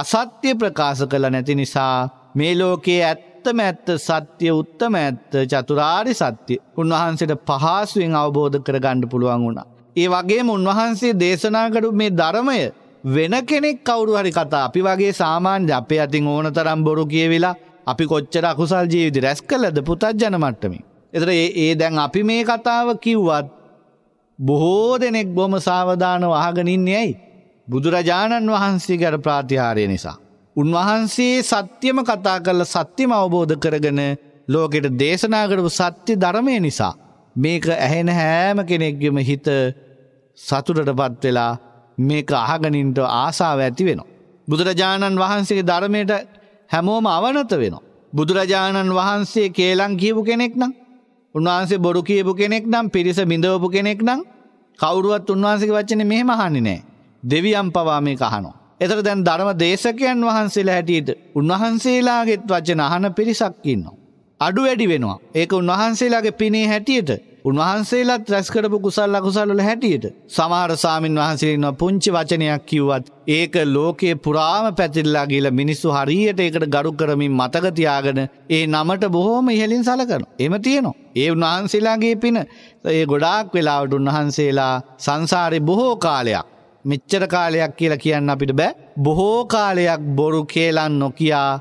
අසත්‍ය ප්‍රකාශ කළ නැති නිසා මේ ලෝකයේ ඇත්තම ඇත්ත සත්‍ය උත්තම ඇත්ත චතුරාරි සත්‍ය උන්වහන්සේට පහසුවෙන් අවබෝධ කරගණ්ඩ පුළුවන් වුණා. ඒ වගේම උන්වහන්සේ දේශනාකඩු මේ ධර්මය වෙන කෙනෙක් කවුරු හරි කතා අපි වගේ සාමාන්‍ය අපේ අතින් ඕන තරම් බොරු කියවෙලා අපි කොච්චර අකුසල් ජීවිත රැස් කළද පුතත්ජන මට්ටමින්. එතර ඒ දැන් අපි මේ කතාව කිව්වත් බොහෝ දෙනෙක් බොම සාවධාන වහගනින් යැයි බුදුරජාණන් වහන්සේ ගැර ප්‍රාතිහාරය නිසා. උන්වහන්සේ සත්‍යම කතා කරල සත්‍යම අවබෝධ කරගෙන ලෝකෙට දේශනාකරපු සත්‍ය ධර්මය නිසා. මේක ඇහෙන හෑම කෙනෙක්ගෙම හිත සතුටට පත් වෙලා මේක අහගනින්ට ආසාාව ඇති වෙනවා. බුදුරජාණන් වහන්සේගේ ධර්මයට හැමෝම අවනත වෙනවා. බුදුරජාණන් වහන්සේ කේලම් කියපු කෙනෙක් නම් උන්වහන්සේ බොරු කියපු කෙනෙක් නම් පිරිස බිඳවපු කෙනෙක් නම් කවුරුවත් උන්වහන්සේගේ වචනේ මෙහෙම අහන්නේ නැහැ. දෙවියන් පවා මේක අහනවා. එතකොට දැන් ධර්ම දේශකයන් වහන්සේලා හැටියට උන්වහන්සේලාගේත් වචන අහන පිරිසක් ඉන්නවා. අඩු වැඩි වෙනවා. ඒක උන්වහන්සේලාගේ පිනේ හැටියට උන්වහන්සේලාත් රැස් කරපු කුසල් අකුසල් වල හැටියට සමහර සාමින් වහන්සේලා පුංචි වචනයක් කිව්වත් ඒක ලෝකයේ පුරාම පැතිරලා ගිහලා මිනිස්සු හරියට ඒකට ගරු කරමින් මතක තියාගෙන ඒ නමට බොහොම ඉහලින් සලකනවා. එහෙම තියෙනවා. ඒ උන්වහන්සේලාගේ පින ඒ ගොඩාක් වෙලාවට උන්වහන්සේලා සංසාරේ බොහෝ කාලයක් මෙච්චර කාලයක් කියලා කියන්න අපිට බෑ. බොහෝ කාලයක් බොරු කේලම් නොකියා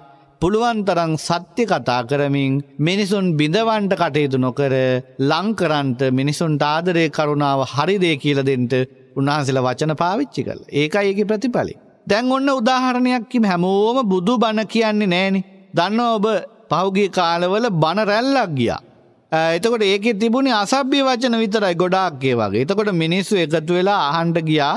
පුළුවන්තරං සත්‍ය කතා කරමින් මිනිසුන් බිඳවන්ට කටයුතු නොකර ලංකරන්ට මිනිසුන්ට ආදරය කරුණාව හරිදේ කියලදෙන්ට උන්හන්සල වචන පාවිච්චි කළ ඒකයි ඒක ප්‍රතිඵලි. දැන් ඔන්න උදාහරණයක්කිම හැමෝම බුදු බණ කියන්නේ නෑනි. දන්න ඔබ පහුගේ කාලවල බණ රැල්ලක් ගියා. එතකොට ඒක තිබුණේ අසභ්‍ය වචන විතරයි ගොඩාක්ගේ වගේ එතකොට මිනිස්සු එකතු වෙලා අහන්ට ගියා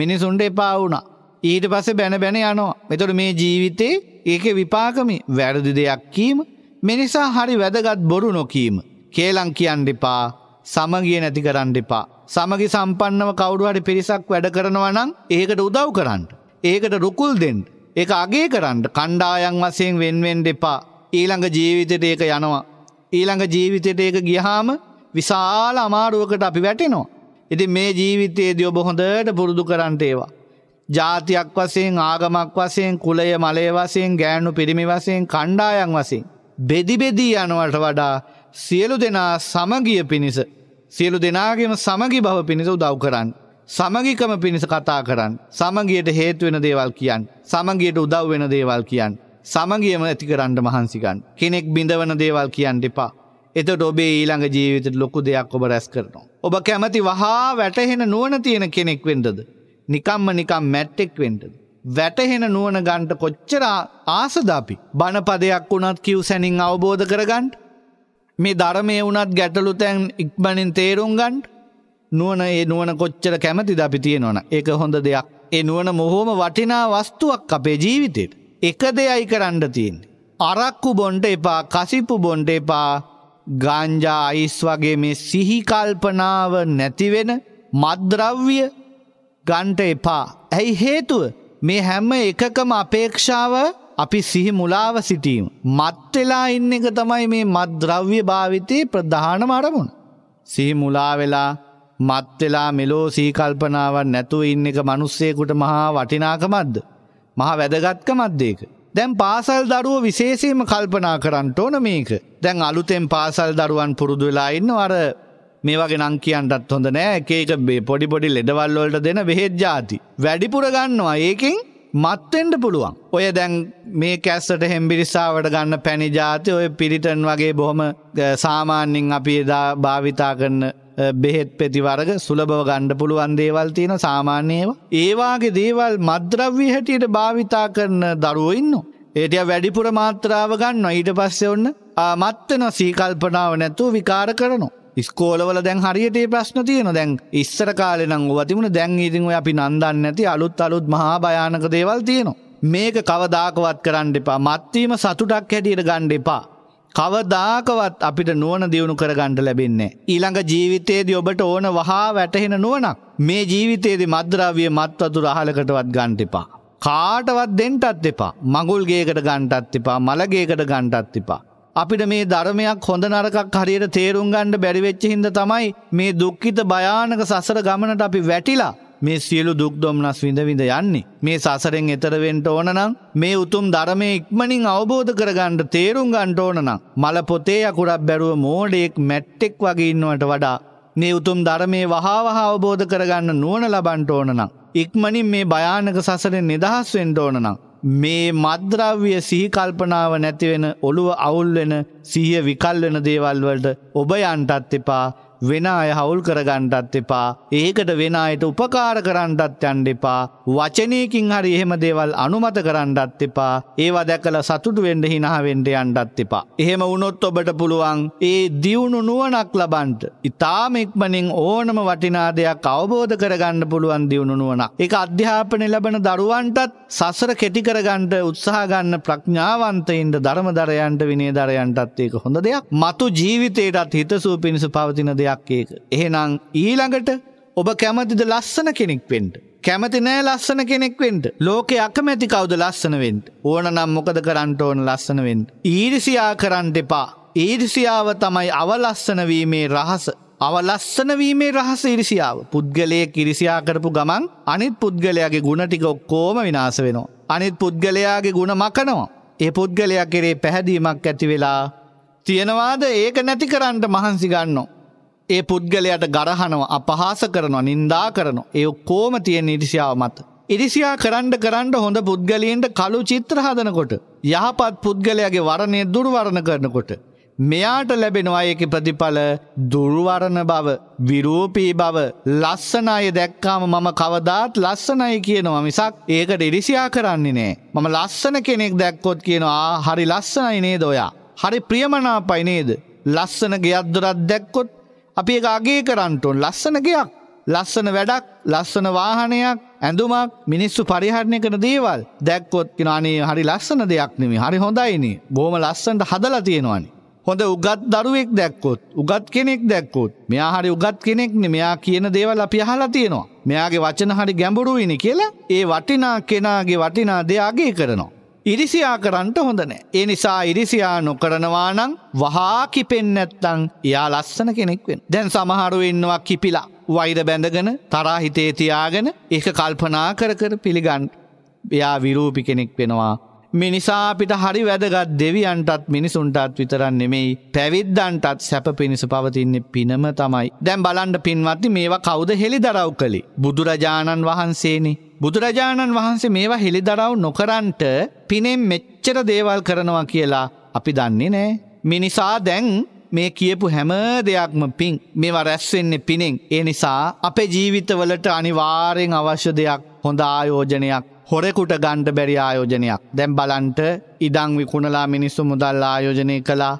මිනිසුන්ට එපා වුණා. ඊට පස්සේ බැන බැන යනවා. එතොට මේ ජීවිතේ ඒක විපාකමි වැරදි දෙයක් කීම මෙනිසා හරි වැදගත් බොරු නොකීම. කේලං කියන්න එපා සමගිය නැති කරන්න එපා. සමගි සම්පන්නව කවුරුහට පිරිසක් වැඩ කරනවා නම් ඒකට උදව් කරන්න. ඒකට රුකුල් දෙන්න. ඒක අගේ කරන්න කණ්ඩායන් වසයෙන් වෙන්වෙන් දෙපා. ඊළඟ ජීවිතයට ඒක යනවා. ඊළඟ ජීවිතයට ඒක ගියහාම විශාල අමාරුවකට අපි වැටෙනවා. ඉති මේ ජීවිතයේදී ඔබ හොඳට පුරුදු කරන්ට ඒවා. ජාතියක් වසයෙන් ආගමක් වසයෙන් කුලය මලේ වසයෙන් ගෑනු පිරිමි වසයෙන් කණ්ඩායන් වසින්. බෙදිබෙදී යනවට වඩා සියලු දෙනා සමගිය පිණිස. සියලු දෙනාගේම සමගි භව පිණිස උදව් කරන්න. සමගිකම පිණිස කතා කරන්න. සමගියට හේතුවෙන දේවල් කියන්න. සමගියට උදව් වෙන දේවල් කියන්න. සමගියම ඇති කරන්න මහන්සිකන්. කෙනෙක් බිඳවන දේවල් කියන්න එපා. එතට ඔබේ ඊළඟ ජීවිතට ලොකු දෙයක් ඔබ රැස් කරනවා. ඔබ කැමති වහා වැටහෙන නුවන තියෙන කෙනෙක් වෙන්ඩද. නිකම්ම නිකම් මැට්ටෙක් වෙන්ටද. වැටහෙන නුවන ගන්ට කොච්චරා ආසදාපි බණපදයක් වුණත් කිව් සැනින් අවබෝධ කරගන්ට මේ ධරමය වුණත් ගැටලු තැන් ඉක්මනින් තේරුම් ගන්ට නුවන ඒ නුවන කොච්චර කැමති අපි තියෙනවන ඒක හොඳ දෙයක් ඒ නුවන මොහෝම වටිනා වස්තුවක් අපේ ජීවිතයට එක දෙයයි කරන්න තියෙන්. අරක්කු බොන්ට එපා කසිපු බොන්ට එපා ගාංජා අයිස් වගේ මේ සිහිකල්පනාව නැතිවෙන මද්‍රව්‍ය ගන්ට එපා. ඇයි හේතුව මේ හැම්ම එකකම අපේක්ෂාව අපි සිහි මුලාව සිටීම. මත්වෙලා ඉන්න එක තමයි මේ මත් ද්‍රව්‍ය භාවිතය ප්‍රධානම අරමුණ. සිහි මුලාවෙලා මත්වෙලා මෙලෝ සීකල්පනාවන් නැතුව ඉන්න එක මනුස්සයකුට මහා වටිනාකමද්ද. මහා වැදගත්කමත්දේක. දැන් පාසල් දරුව විශේෂයම කල්පනා කරන්නට ඕන මේක. දැන් අලුතෙන් පාසල් දරුවන් පුරුදු වෙලා ඉන්න අර මේවගේ නං කියන්ටත් හොඳ නෑ එකක බේ පොඩිපොඩි ලෙඩවල්වලට දෙන බෙහෙත් ජාති. වැඩිපුර ගන්නවා ඒකින් මත්තෙන්ට පුළුවන්. ඔය දැන් මේ කැස්සට හෙම්බිරිසාාවට ගන්න පැණි ජාති ඔය පිරිටන් වගේ බොහොම සාමාන්‍යෙන් අපි එදා භාවිතා කරන්න බෙහෙත් පෙති වර්ග සුලබව ගණ්ඩ පුළුවන් දේවල් තියෙන සාමාන්‍යයව. ඒවාගේ දේවල් මද්‍රව්‍ය හැටියට භාවිතා කරන දරුවඉන්න. ඒටිය වැඩිපුර මාත්‍රාව ගන්න ඊට පස්ස ඔන්න මත්තන සීකල්පනාව නැත්තු විකාර කරනවා. ස්කෝලවල දැන් හරියට ප්‍රශ්න තියෙන දැන් ඉස්සර කාලෙනං වතිමුණ දැන් ඉතින් ඔය අපි නන්දන්න ඇති අලුත් අලුත් මහා භයානක දේවල් තියෙනවා. මේක කවදාකවත් කරන්න එපා මත්වීම සතුටක් හැටියට ගණ්ඩ එපා. කවදාකවත් අපිට නුවන දියුණු කරගණ්ඩ ලැබෙන්නේ. ඊළඟ ජීවිතයේද ඔබට ඕන වහා වැටහෙන නුවනක් මේ ජීවිතයේද මද්‍රාවිය මත්වතු රහලකටවත් ගණ්ඩ එපා. කාටවත් දෙන්ටත් එපා මගුල්ගේකට ගණ්ටත් එපා මළගේකට ගණ්ටත් එපා. අපිට මේ ධර්මයක් හොඳ නරකක් හරියට තේරුම් ගණ්ඩ බැරිවෙච්ච හින්ද තමයි මේ දුක්කිත භයානක සසර ගමනට අපි වැටිලා මේ සියලු දුක්දොම්නස් විඳවිඳ යන්නේ. මේ සසරෙන් එතරවෙන්ට ඕනනම් මේ උතුම් ධරමය ඉක්මනින් අවබෝධ කරගන්නට තේරුම් ගන්ට ඕනනම්. මල පොතේ අකුරක් බැරුව මෝඩෙක් මැට්ටෙක් වගේන්නවට වඩා. මේ උතුම් ධරමේ වහාවහ අවබෝධ කරගන්න නුවන ලබන්ට ඕනනම්. ඉක්මනින් මේ භයානක සසරෙන් නිදහස් වෙන්ට ඕනනම්. මේ මද්‍රව්‍ය සිහි කල්පනාව නැතිවෙන ඔළුව අවුල් වෙන සිහිය විකල් වෙන දේවල් වලට ඔබ යන්ටත් එපා වෙන අය හවුල් කරගණ්ඩත් එපා ඒකට වෙන අයට උපකාර කරණ්ඩත් යන්ඩ එපා වචනයකින් හරි එහෙම දේවල් අනුමත කරණ්ඩත් එපා ඒවා දැකල සතුටු වෙන්ඩ හිනාවෙන්ඩ යන්ඩත් එපා එහෙම වුණොත් ඔබට පුළුවන් ඒ දියුණු නුවනක් ලබන්ට ඉතාම ඉක්මනින් ඕනම වටිනා දෙයක් අවබෝධ කරගන්න පුළුවන් දියුණු නුවන එක අධ්‍යාපනය ලබන දරුවන්ටත් සසර කෙටිකරගණ්ඩ උත්සාහගන්න ප්‍රඥාවන්තයින්ට ධර්මදරයන්ට විනේ දරයන්ටත් ඒක හොඳ දෙයක් මතු ජීවිතයටත් හිතසූ පිණිස පවතින දෙයක් දෙයක් ඒක. එහෙනම් ඊළඟට ඔබ කැමතිද ලස්සන කෙනෙක් වෙන්ට. කැමති නෑ ලස්සන කෙනෙක් වෙන්ට ලෝකෙ අකමැති කවුද ලස්සන වෙන්ට ඕන නම් මොකද කරන්ට ඕන ලස්සන වෙන්ට. ඊරිසියා කරන්න එපා. ඊරිසියාව තමයි අවලස්සනවීමේ රහස. අවලස්සනවීමේ රහස ඉරිසියාව පුද්ගලය කිරිසියා කරපු ගමන් අනිත් පුද්ගලයාගේ ගුණටික ඔක්කෝම විනාස වෙනවා. අනිත් පුද්ගලයාගේ ගුණ මකනවා. ඒ පුද්ගලයා කෙරේ පැහැදීමක් ඇති වෙලා තියෙනවාද ඒක නැති කරන්නට මහන්සි ගන්නවා. ඒ පුද්ගලයට ගරහනව අපහාස කරනවා නින්දා කරනවා ඒ ඔක්කෝම තියෙන ඉරිසියාව මත. ඉරිසියා කරන්ඩ කරන්ඩ හොඳ පුද්ගලීන්ට කළු චිත්‍ර හදනකොට. යහපත් පුද්ගලයාගේ වරණය දුර්වරණ කරනකොට. මෙයාට ලැබෙනවා ඒක ප්‍රතිඵල දුර්වරණ බව විරූපී බව ලස්සන අය දැක්කාම මම කවදාත් ලස්සනයි කියනවා මිසක් ඒකට ඉරිසියා කරන්නේ නෑ මම ලස්සන කෙනෙක් දැක්කොත් කියනවා හරි ලස්සනයි නේද ඔයා හරි ප්‍රියමනාපයි නේද ලස්සන ගෙයක්දොරත් දැක්කොත් අපි එක අගේ කරන්ටොන් ලස්සන ගයක් ලස්සන වැඩක් ලස්සන වාහනයක් ඇඳුමක් මිනිස්සු පරිහරණය කර දේවල් දැක්කොත් කිනානේ හරි ලස්සන දෙයක් නෙමේ හරි හොඳයිනේ බොහොම ලස්සනට හදලා තියෙනවානේ හොඳ උගත් දරුවෙක් දැක්කොත් උගත් කෙනෙක් දැක්කොත් මෙයා හරි උගත් කෙනෙක් නේ මෙයා කියන දේවල් අපි අහලා තියෙනවා මෙයාගේ වචන හරි ගැඹුරුයිනේ කියලා ඒ වටිනා කෙනාගේ වටිනා දේ අගේ කරනවා ඉරිසියා කරන්ට හොඳනෑ. ඒ නිසා ඉරිසියා නොකරනවා නම් වහා කිපෙන්නැත්තං එයා ලස්සන කෙනෙක්වෙන්. දැන් සමහරු ඉන්නවා කිපිලා. වෛර බැඳගෙන තරා හිතේ තියාගෙන ඒක කල්පනා කර කර පිළිගන්න. එයා විරූපි කෙනෙක් වෙනවා මිනිසා අපිට හරි වැදගත් දෙවියන්ටත් මිනිසුන්ටත් විතරන් නෙමෙයි පැවිද්දන්ටත් සැප පිණිස පවතින්නේ පිනම තමයි. දැන් බලන්ඩ පින්වත්ති මේවා කවුද හෙළි දරව් කළි. බුදුරජාණන් වහන්සේනි. බුදුරජාණන් වහන්සේ මේවා හෙළිදරව් නොකරන්ට පිනෙම් මෙච්චර දේවල් කරනවා කියලා අපි දන්නේ නෑ. මිනිසා දැන් මේ කියපු හැම දෙයක්ම පින් මේවා රැස්වෙන්නේ පිනෙන්. ඒ නිසා අපේ ජීවිතවලට අනිවාරයෙන් අවශ්‍ය දෙයක් හොඳ ආයෝජනයක් හොරෙකුට ගණ්ඩ බැරි ආයෝජනයක් දැම් බලන්ට ඉඩං විකුණලා මිනිස්සු මුදල් ආයෝජනය කළා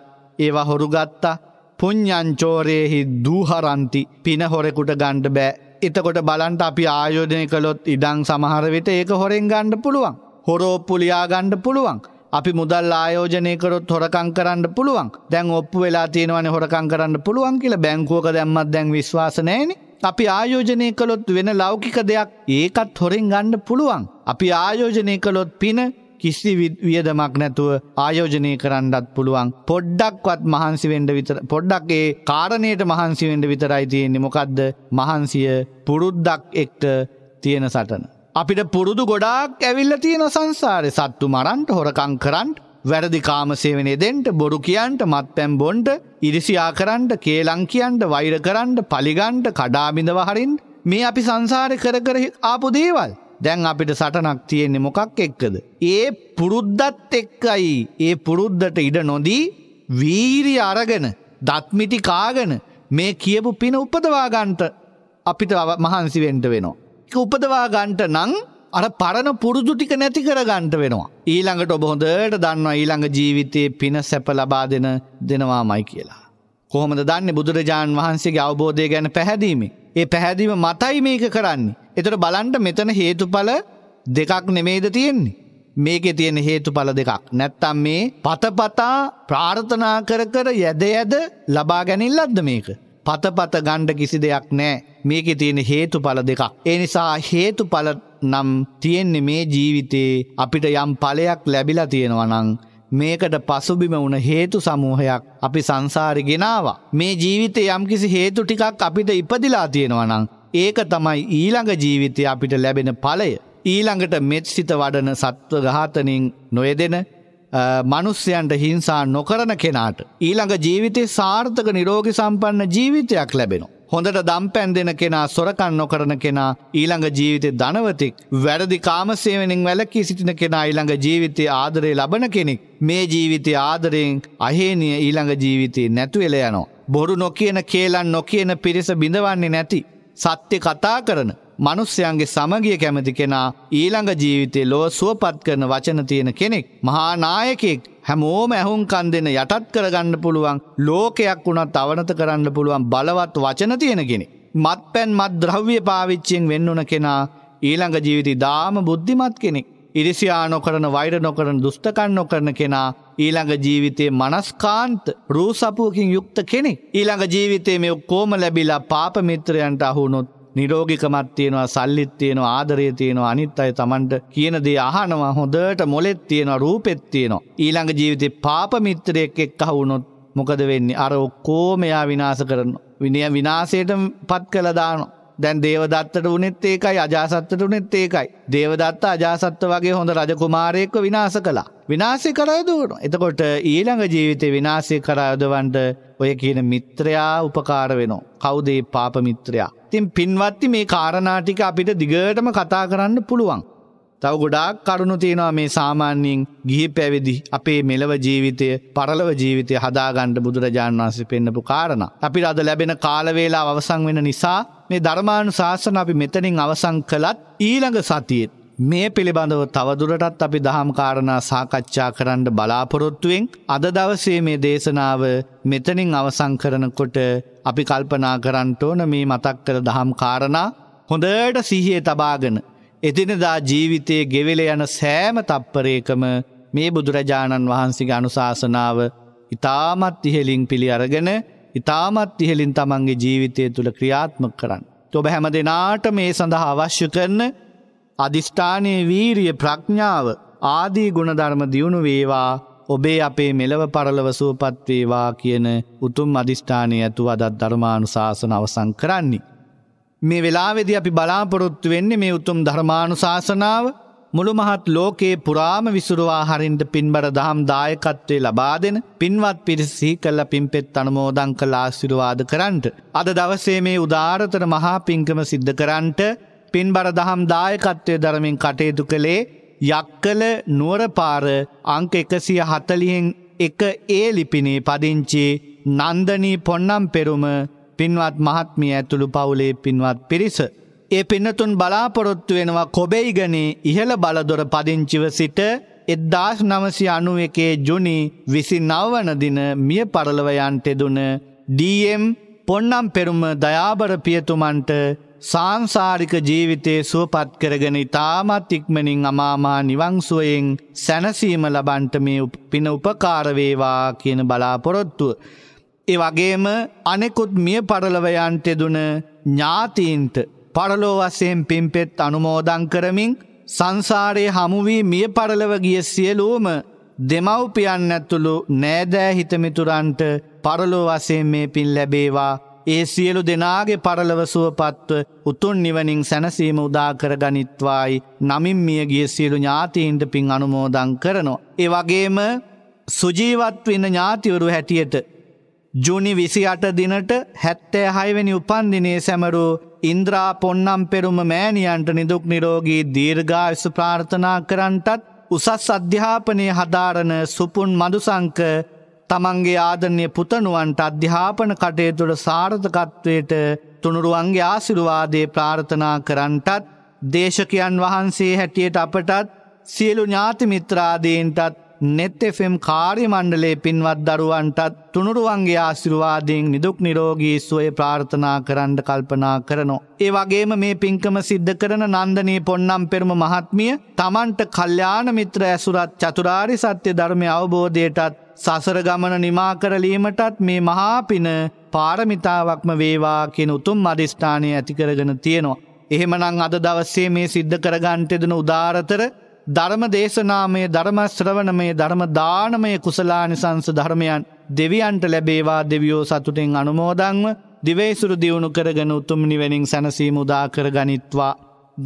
ඒවා හොරුගත්තා පුං්ඥංචෝරයෙහි දූහරන්ති පින හොරෙකුට ගණ්ඩ බෑ එතකොට බලන්ට අපි ආයෝජනය කළොත් ඉඩං සමහරවිට ඒක හොරෙන් ගණ්ඩ පුළුවන් හොරෝප්පුලියා ගණ්ඩ පුළුවන් අපි මුදල් ආයෝජනය කරොත් හොරකං කරන්න පුළුවන් දැන් ඔප්පු වෙලා තියෙනවන හොරකං කරන්න පුළුවන් කියලා බැංකුවක දැම්මත් දැන් විශ්වාසනයනේ අපි ආයෝජනය කළොත් වෙන ලෞකික දෙයක් ඒකත් හොරෙන් ගණ්ඩ පුළුවන්. අපි ආයෝජනය කළොත් පින කිසි වියදමක් නැතුව ආයෝජනය කරන්නත් පුළුවන් පොඩ්ඩක්වත් මහන්සි වෙන්ඩ විතර පොඩ්ඩක් ඒ කාරණයට මහන්සි වෙන්ඩ විතරයි තියෙන්නේ මොකක්ද මහන්සිය පුරුද්දක් එක්ට තියෙන සටන. අපිට පුරුදු ගොඩාක් ඇවිල්ල තියෙන සංසාරය සත්තු මරන්ට හොරකං කරන්ට වැරදි කාමසේවනය දෙන්ට බොරු කියන්ට මත් පැම් බොන්ට ඉරිසියා කරන්ට කේලං කියන්ට වෛර කරන්ට පලිගන්ට කඩාමිඳව හරින් මේ අපි සංසාර කර කර ආපු දේවල්. දැන් අපිට සටනක් තියෙන්නේ මොකක් එක්කද. ඒ පුරුද්ධත් එක්කයි ඒ පුරුද්ධට ඉඩ නොදී වීරි අරගෙන දත්මිටි කාගෙන මේ කියපු පින උපදවාගන්ට අපිට මහන්සි වෙන්ට වෙනවා. උපදවාගන්ට නං අර පරණ පුරුදු ටික නැති කරගන්නට වෙනවා. ඊළඟට ඔබ හොඳට දන්නවා ඊළඟ ජීවිතයේ පින සැප ලබා දෙන දෙනවාමයි කියලා. කොහොමද දන්නේ බුදුරජාණන් වහන්සේගේ අවබෝධය ගැන පැහැදීමේ. ඒ පැහැදීම මතයි මේක කරන්නේ. එතට බලන්ට මෙතන හේතුඵල දෙකක් නෙමේද තියෙන්නේ. මේකේ තියෙන හේතුඵල දෙකක්. නැත්තම් මේ පතපතා ප්‍රාර්ථනා කර කර යැද යැද ලබා ගැනීමක්ද මේක. පතපත ගණ්ඩ කිසි දෙයක් නෑ මේකෙ තියෙන හේතුඵල දෙකක්. ඒ නිසා හේතුඵල නම් තියෙන්නේ මේ ජීවිතේ අපිට යම් ඵලයක් ලැබිලා තියෙනවා නම් මේකට පසුබිම වුණ හේතු සමූහයක් අපි සංසාරි ගෙනවා. මේ ජීවිතේ යම්කිසි හේතු ටිකක් අපිට ඉපදිලා තියෙනවා නම් ඒක තමයි ඊළඟ ජීවිතය අපිට ලැබෙන ඵලය. ඊළඟට මෙත් සිත වඩන සත්ව ඝාතනින් නොයදෙන මනුස්්‍යයන්ට හිංසා නොකරන කෙනාට. ඊළඟ ජීවිතය සාර්ථක නිරෝගි සම්පන්න ජීවිතයක් ලැබෙනවා. හොඳට දම් පැන් දෙෙන කෙනා සොරකන් නොකරන කෙනා ඊළඟ ජීවිතය ධනවතික් වැරදි කාමසේවනින් වැලකී සිටින කෙනා ඊළඟ ජීවිතය ආදරේ ලබන කෙනෙක් මේ ජීවිතය ආදරයෙන් අහේනිය ඊළඟ ජීවිතය නැතුවෙල යනවා. බොරු නොකියන කේලන් නොකියන පිරිස බිඳවන්නේ නැති. සත්‍ය කතා කරන මනුස්්‍යයන්ගේ සමගිය කැමති කෙනා ඊළඟ ජීවිතය ලොව සුවපත් කරන වචන තියෙන කෙනෙක්. මහා නායකෙක් හැමෝම ඇහුම් කන් දෙන යටත් කරගන්න පුළුවන් ලෝකයක් වුණත් අවනත කරන්න පුළුවන් බලවත් වචන තියෙන කෙනෙ. මත් පැන් මත් ද්‍රව්‍ය පාවිච්චයෙන් වෙන්නුන කෙනා ඊළඟ ජීවිති දාම බුද්ධිමත් කෙනෙක්. ඉරිසියා නොකරන වෛර නොකරන දුෂ්ටකන් නොකරන කෙනා ඊළඟ ජීවිතයේ මනස්කාන්ත රූසපුවකින් යුක්ත කෙනෙක් ඊළඟ ජීවිතයේ මේ ඔක්කොම ලැබිලා පාපමිත්‍රයන්ට අහුනොත් නිරෝගිකමත් තියෙනවා සල්ලිත් තියෙනවා ආදරය තියෙනවා අනිත් අය Tamanට කියන දේ අහනවා හොඳට මොලෙත් තියෙනවා රූපෙත් තියෙනවා. ඊළඟ ජීවිතේ පාප මිත්‍රයෙක් එක්ක වුණොත් මොකද වෙන්නේ? අර ඔක්කොම එයා විනාශ කරනවා. විනය විනාශයට පත් කළා දානවා. දැන් දේවදත්තට උනෙත් ඒකයි අජාසත්තට උනෙත් ඒකයි. දේවදත්ත අජාසත්ත වගේ හොඳ රජකුමාරයෙක්ව විනාශ කළා. විනාශය කරා දුවනවා. එතකොට ඊළඟ ජීවිතේ විනාශය කරා යොදවන්න ඔය කියන මිත්‍රයා උපකාර වෙනවා. කවුද මේ පාප මිත්‍රයා? ඉතින් පින්වත්ති මේ කාරණා ටික අපිට දිගටම කතා කරන්න පුළුවන්. තව ගොඩාක් කරුණු තියෙනවා මේ සාමාන්‍යයෙන් ගිහි පැවිදි අපේ මෙලව ජීවිතය, පරලව ජීවිතය හදාගන්න බුදුරජාණන් වහන්සේ පෙන්නපු කාරණා. අපිට අද ලැබෙන කාල වේලාව අවසන් වෙන නිසා මේ ධර්මානුශාසන අපි මෙතනින් අවසන් කළත් ඊළඟ සතියේ මේ පිළිබඳව තවදුරටත් අපි දහම් කාරණා සාකච්ඡා කරන්න බලාපොරොත්තුවෙන් අද දවසේ මේ දේශනාව මෙතනින් අවසන් කරනකොට අපි කල්පනා කරන්නට ඕන මේ මතක් කර දහම් කාරණා හොඳට සිහියේ තබාගෙන එදිනදා ජීවිතයේ ගෙවෙල යන සෑම තප්පරයකම මේ බුදුරජාණන් වහන්සේගේ අනුශාසනාව ඉතාමත් ඉහලින් පිළි අරගෙන ඉතාමත් ඉහලින් තමන්ගේ ජීවිතය තුළ ක්‍රියාත්මක කරන්න. ඔබ හැම දෙනාට මේ සඳහා අවශ්‍ය කරන අධිෂ්ඨානයේ වීරිය ප්‍රඥාව ආදී ගුණධර්ම දියුණු වේවා ඔබේ අපේ මෙලව පරලව සුවපත් වේවා කියන උතුම් අධිෂ්ඨානය ඇතුව අදත් ධර්මානුශාසන අවසන් කරන්නේ. මේ වෙලාවේදී අපි බලාපොරොත්තු වෙන්නේ මේ උතුම් ධර්මානුශාසනාව මුළු මහත් ලෝකයේ පුරාම විසුරුවා හරින්ට පින්බර දහම් දායකත්වය ලබා දෙන පින්වත් පිරිසී කල්ල පින්පෙත් අනමෝදං කළ ආශිරුවාද කරන්ට. අද දවසේ මේ උදාරතර මහා පින්කම සිද්ධ කරන්ට පින්බර දහම් දායකත්වය දරමින් කටයුතු කළේ යක්කල නුවරපාර අංක එකසිය හතලියෙන් එක ඒ ලිපිනේ පදිංචි නන්දනී පොන්නම් පෙරුම පින්වත් මහත්මිය ඇතුළු පවුලේ පින්වත් පිරිස. ඒ පින්නතුන් බලාපොරොත්තු වෙනවා කොබෙයිගනේ ඉහළ බලදොර පදිංචිව සිට එද්දාශ නමසි අනුව එකේ ජුනි විසි නවවනදින මිය පරලවයන්ටෙදුන ඩම් පොන්නම් පෙරුම දයාබර පියතුමන්ට සංසාරික ජීවිතයේ සුවපත් කරගෙන ඉතාමත් ඉක්මනින් අමාමා නිවංසුවයෙන් සැනසීම ලබන්ට මේ පින උපකාරවේවා කියන බලාපොරොත්තුව. ඒ වගේම අනෙකුත් මිය පරලවයන්ට දුන ඥාතීන්ට පරලෝ වසයෙන් පිම්පෙත් අනුමෝදං කරමින් සංසාරයේ හමුුවී මිය පරලව ගිය සියලූම දෙමව්පියන් ඇතුළු නෑදෑ හිතමිතුරන්ට පරලෝ වසයෙන් මේ පින් ලැබේවා ඒ සියලු දෙනාගේ පරලවසුවපත්ව උතුන් නිවනින් සැනසීම උදාකර ගනිත්වායි නමින් මියගිය සියලු ඥාතීන්ට පින් අනුමෝදං කරනවා. ඒ වගේම සුජීවත් වන්න ඥාතිවරු හැටියට. ජුනි විසි අට දිනට හැත්තෑ හයවැනි උපන්දිනේ සැමරු ඉන්ද්‍රා පොන්නම් පෙරුම මෑණියන්ට නිදුක් නිරෝගී දීර්ඝායස ප්‍රාර්ථනා කරන්ටත් උසස් අධ්‍යාපනය හදාරණ සුපුන් මදුසංක තමන්ගේ ආදරණය පුතනුවන්ට අධ්‍යාපන කටයුතුළ සාර්ථකත්වයට තුනුරුවන්ගේ ආසිරුවාදේ ප්‍රාර්ථනා කරන්ටත් දේශකයන් වහන්සේ හැටියට අපටත් සියලු ඥාතිමිත්‍රාදීන්ටත් නෙත්තෙෆෙම් කාර්ය මණ්ඩලේ පින්වත් දරුවන්ටත් තුනුරුවන්ගේ ආසිරුවාදයෙන් නිදුක් නිරෝගී සුවය ප්‍රාර්ථනා කරන්න කල්පනා කරනවා. ඒ වගේම මේ පින්කම සිද්ධ කරන නන්දනී පොන්නම් පෙරම මහත්මිය තමන්ට කල්්‍යාන මිත්‍ර ඇසුරත් චතුරාරි සත්‍ය ධර්මය අවබෝධයටත් සසර ගමන නිමා කරලීමටත් මේ මහා පින පාරමිතාවක්ම වේවා කියෙන උතුම් අධිෂ්ඨානය ඇතිකරගෙන තියෙනවා. එහෙමනං අද දවස්සේ මේ සිද්ධ කරගන්ටෙදන උදාරතර ධර්ම දේශනාමය ධර්ම ශ්‍රවණමය ධර්ම දානමය කුසලානිසංස ධර්මයන් දෙවියන්ට ලැබේවා දෙවියෝ සතුටෙන් අනුමෝදංව දිවේසුරු දියුණු කරගෙන උතුම් නිවැනිින් සැනසීම උදාකර ගනිත්වා.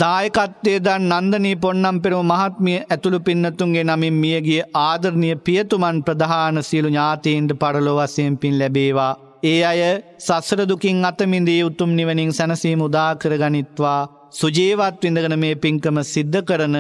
දායකත්වය දන් නන්දනී පොන්නම් පෙරුම මහත්මිය ඇතුළු පින්නතුන්ගේ නමින් මියගේ ආදරණය පියතුමන් ප්‍රධාන සියලු ඥාතීන්ට පරලොවසයෙන් පින් ලැබේවා. ඒ අය සස්සරදුකින් අතමින්දී උතුම් නිවනින් සැනසීම උදාකර ගනිත්වා. සුජේවත් විඳගන මේ පින්කම සිද්ධ කරන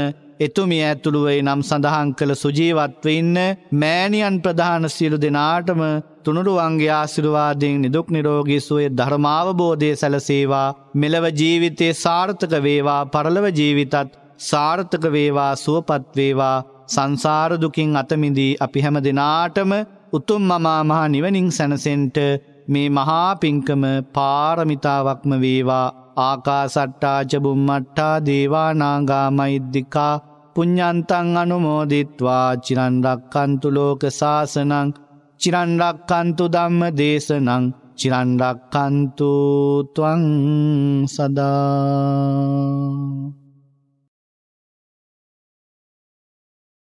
එතුමිය ඇතුළුවයි නම් සඳහන් කළ සුජීවත්ව ඉන්න මෑණියන් ප්‍රධාන සියලු දෙනාටම තුනුරුවන්ගේ ආසිරුවාදයෙන් නිදුක් නිරෝගී සුවය ධර්මාවබෝධය සැලසේවා මෙලව ජීවිතයේ සාර්ථක වේවා පරලව ජීවිතත් සාර්ථක වේවා සුවපත්වේවා සංසාරදුකින් අතමිදී අපි හැම දෙනාටම උතුම් මමාමහා නිවනින් සැනසෙන්ට මේ මහාපිංකම පාරමිතාවක්ම වේවා ආකාසට්ටාචබුම්මට්ටා දේවානාගා මෛද්දිකා පුඤ්ඥන්තන් අනුමෝදිත්වා චිරන්රක්කන්තු ලෝක සාසනං චිරන්රක්කන්තු දම්ම දේශනං චිරන්රක්කන්තුතුවන් සදා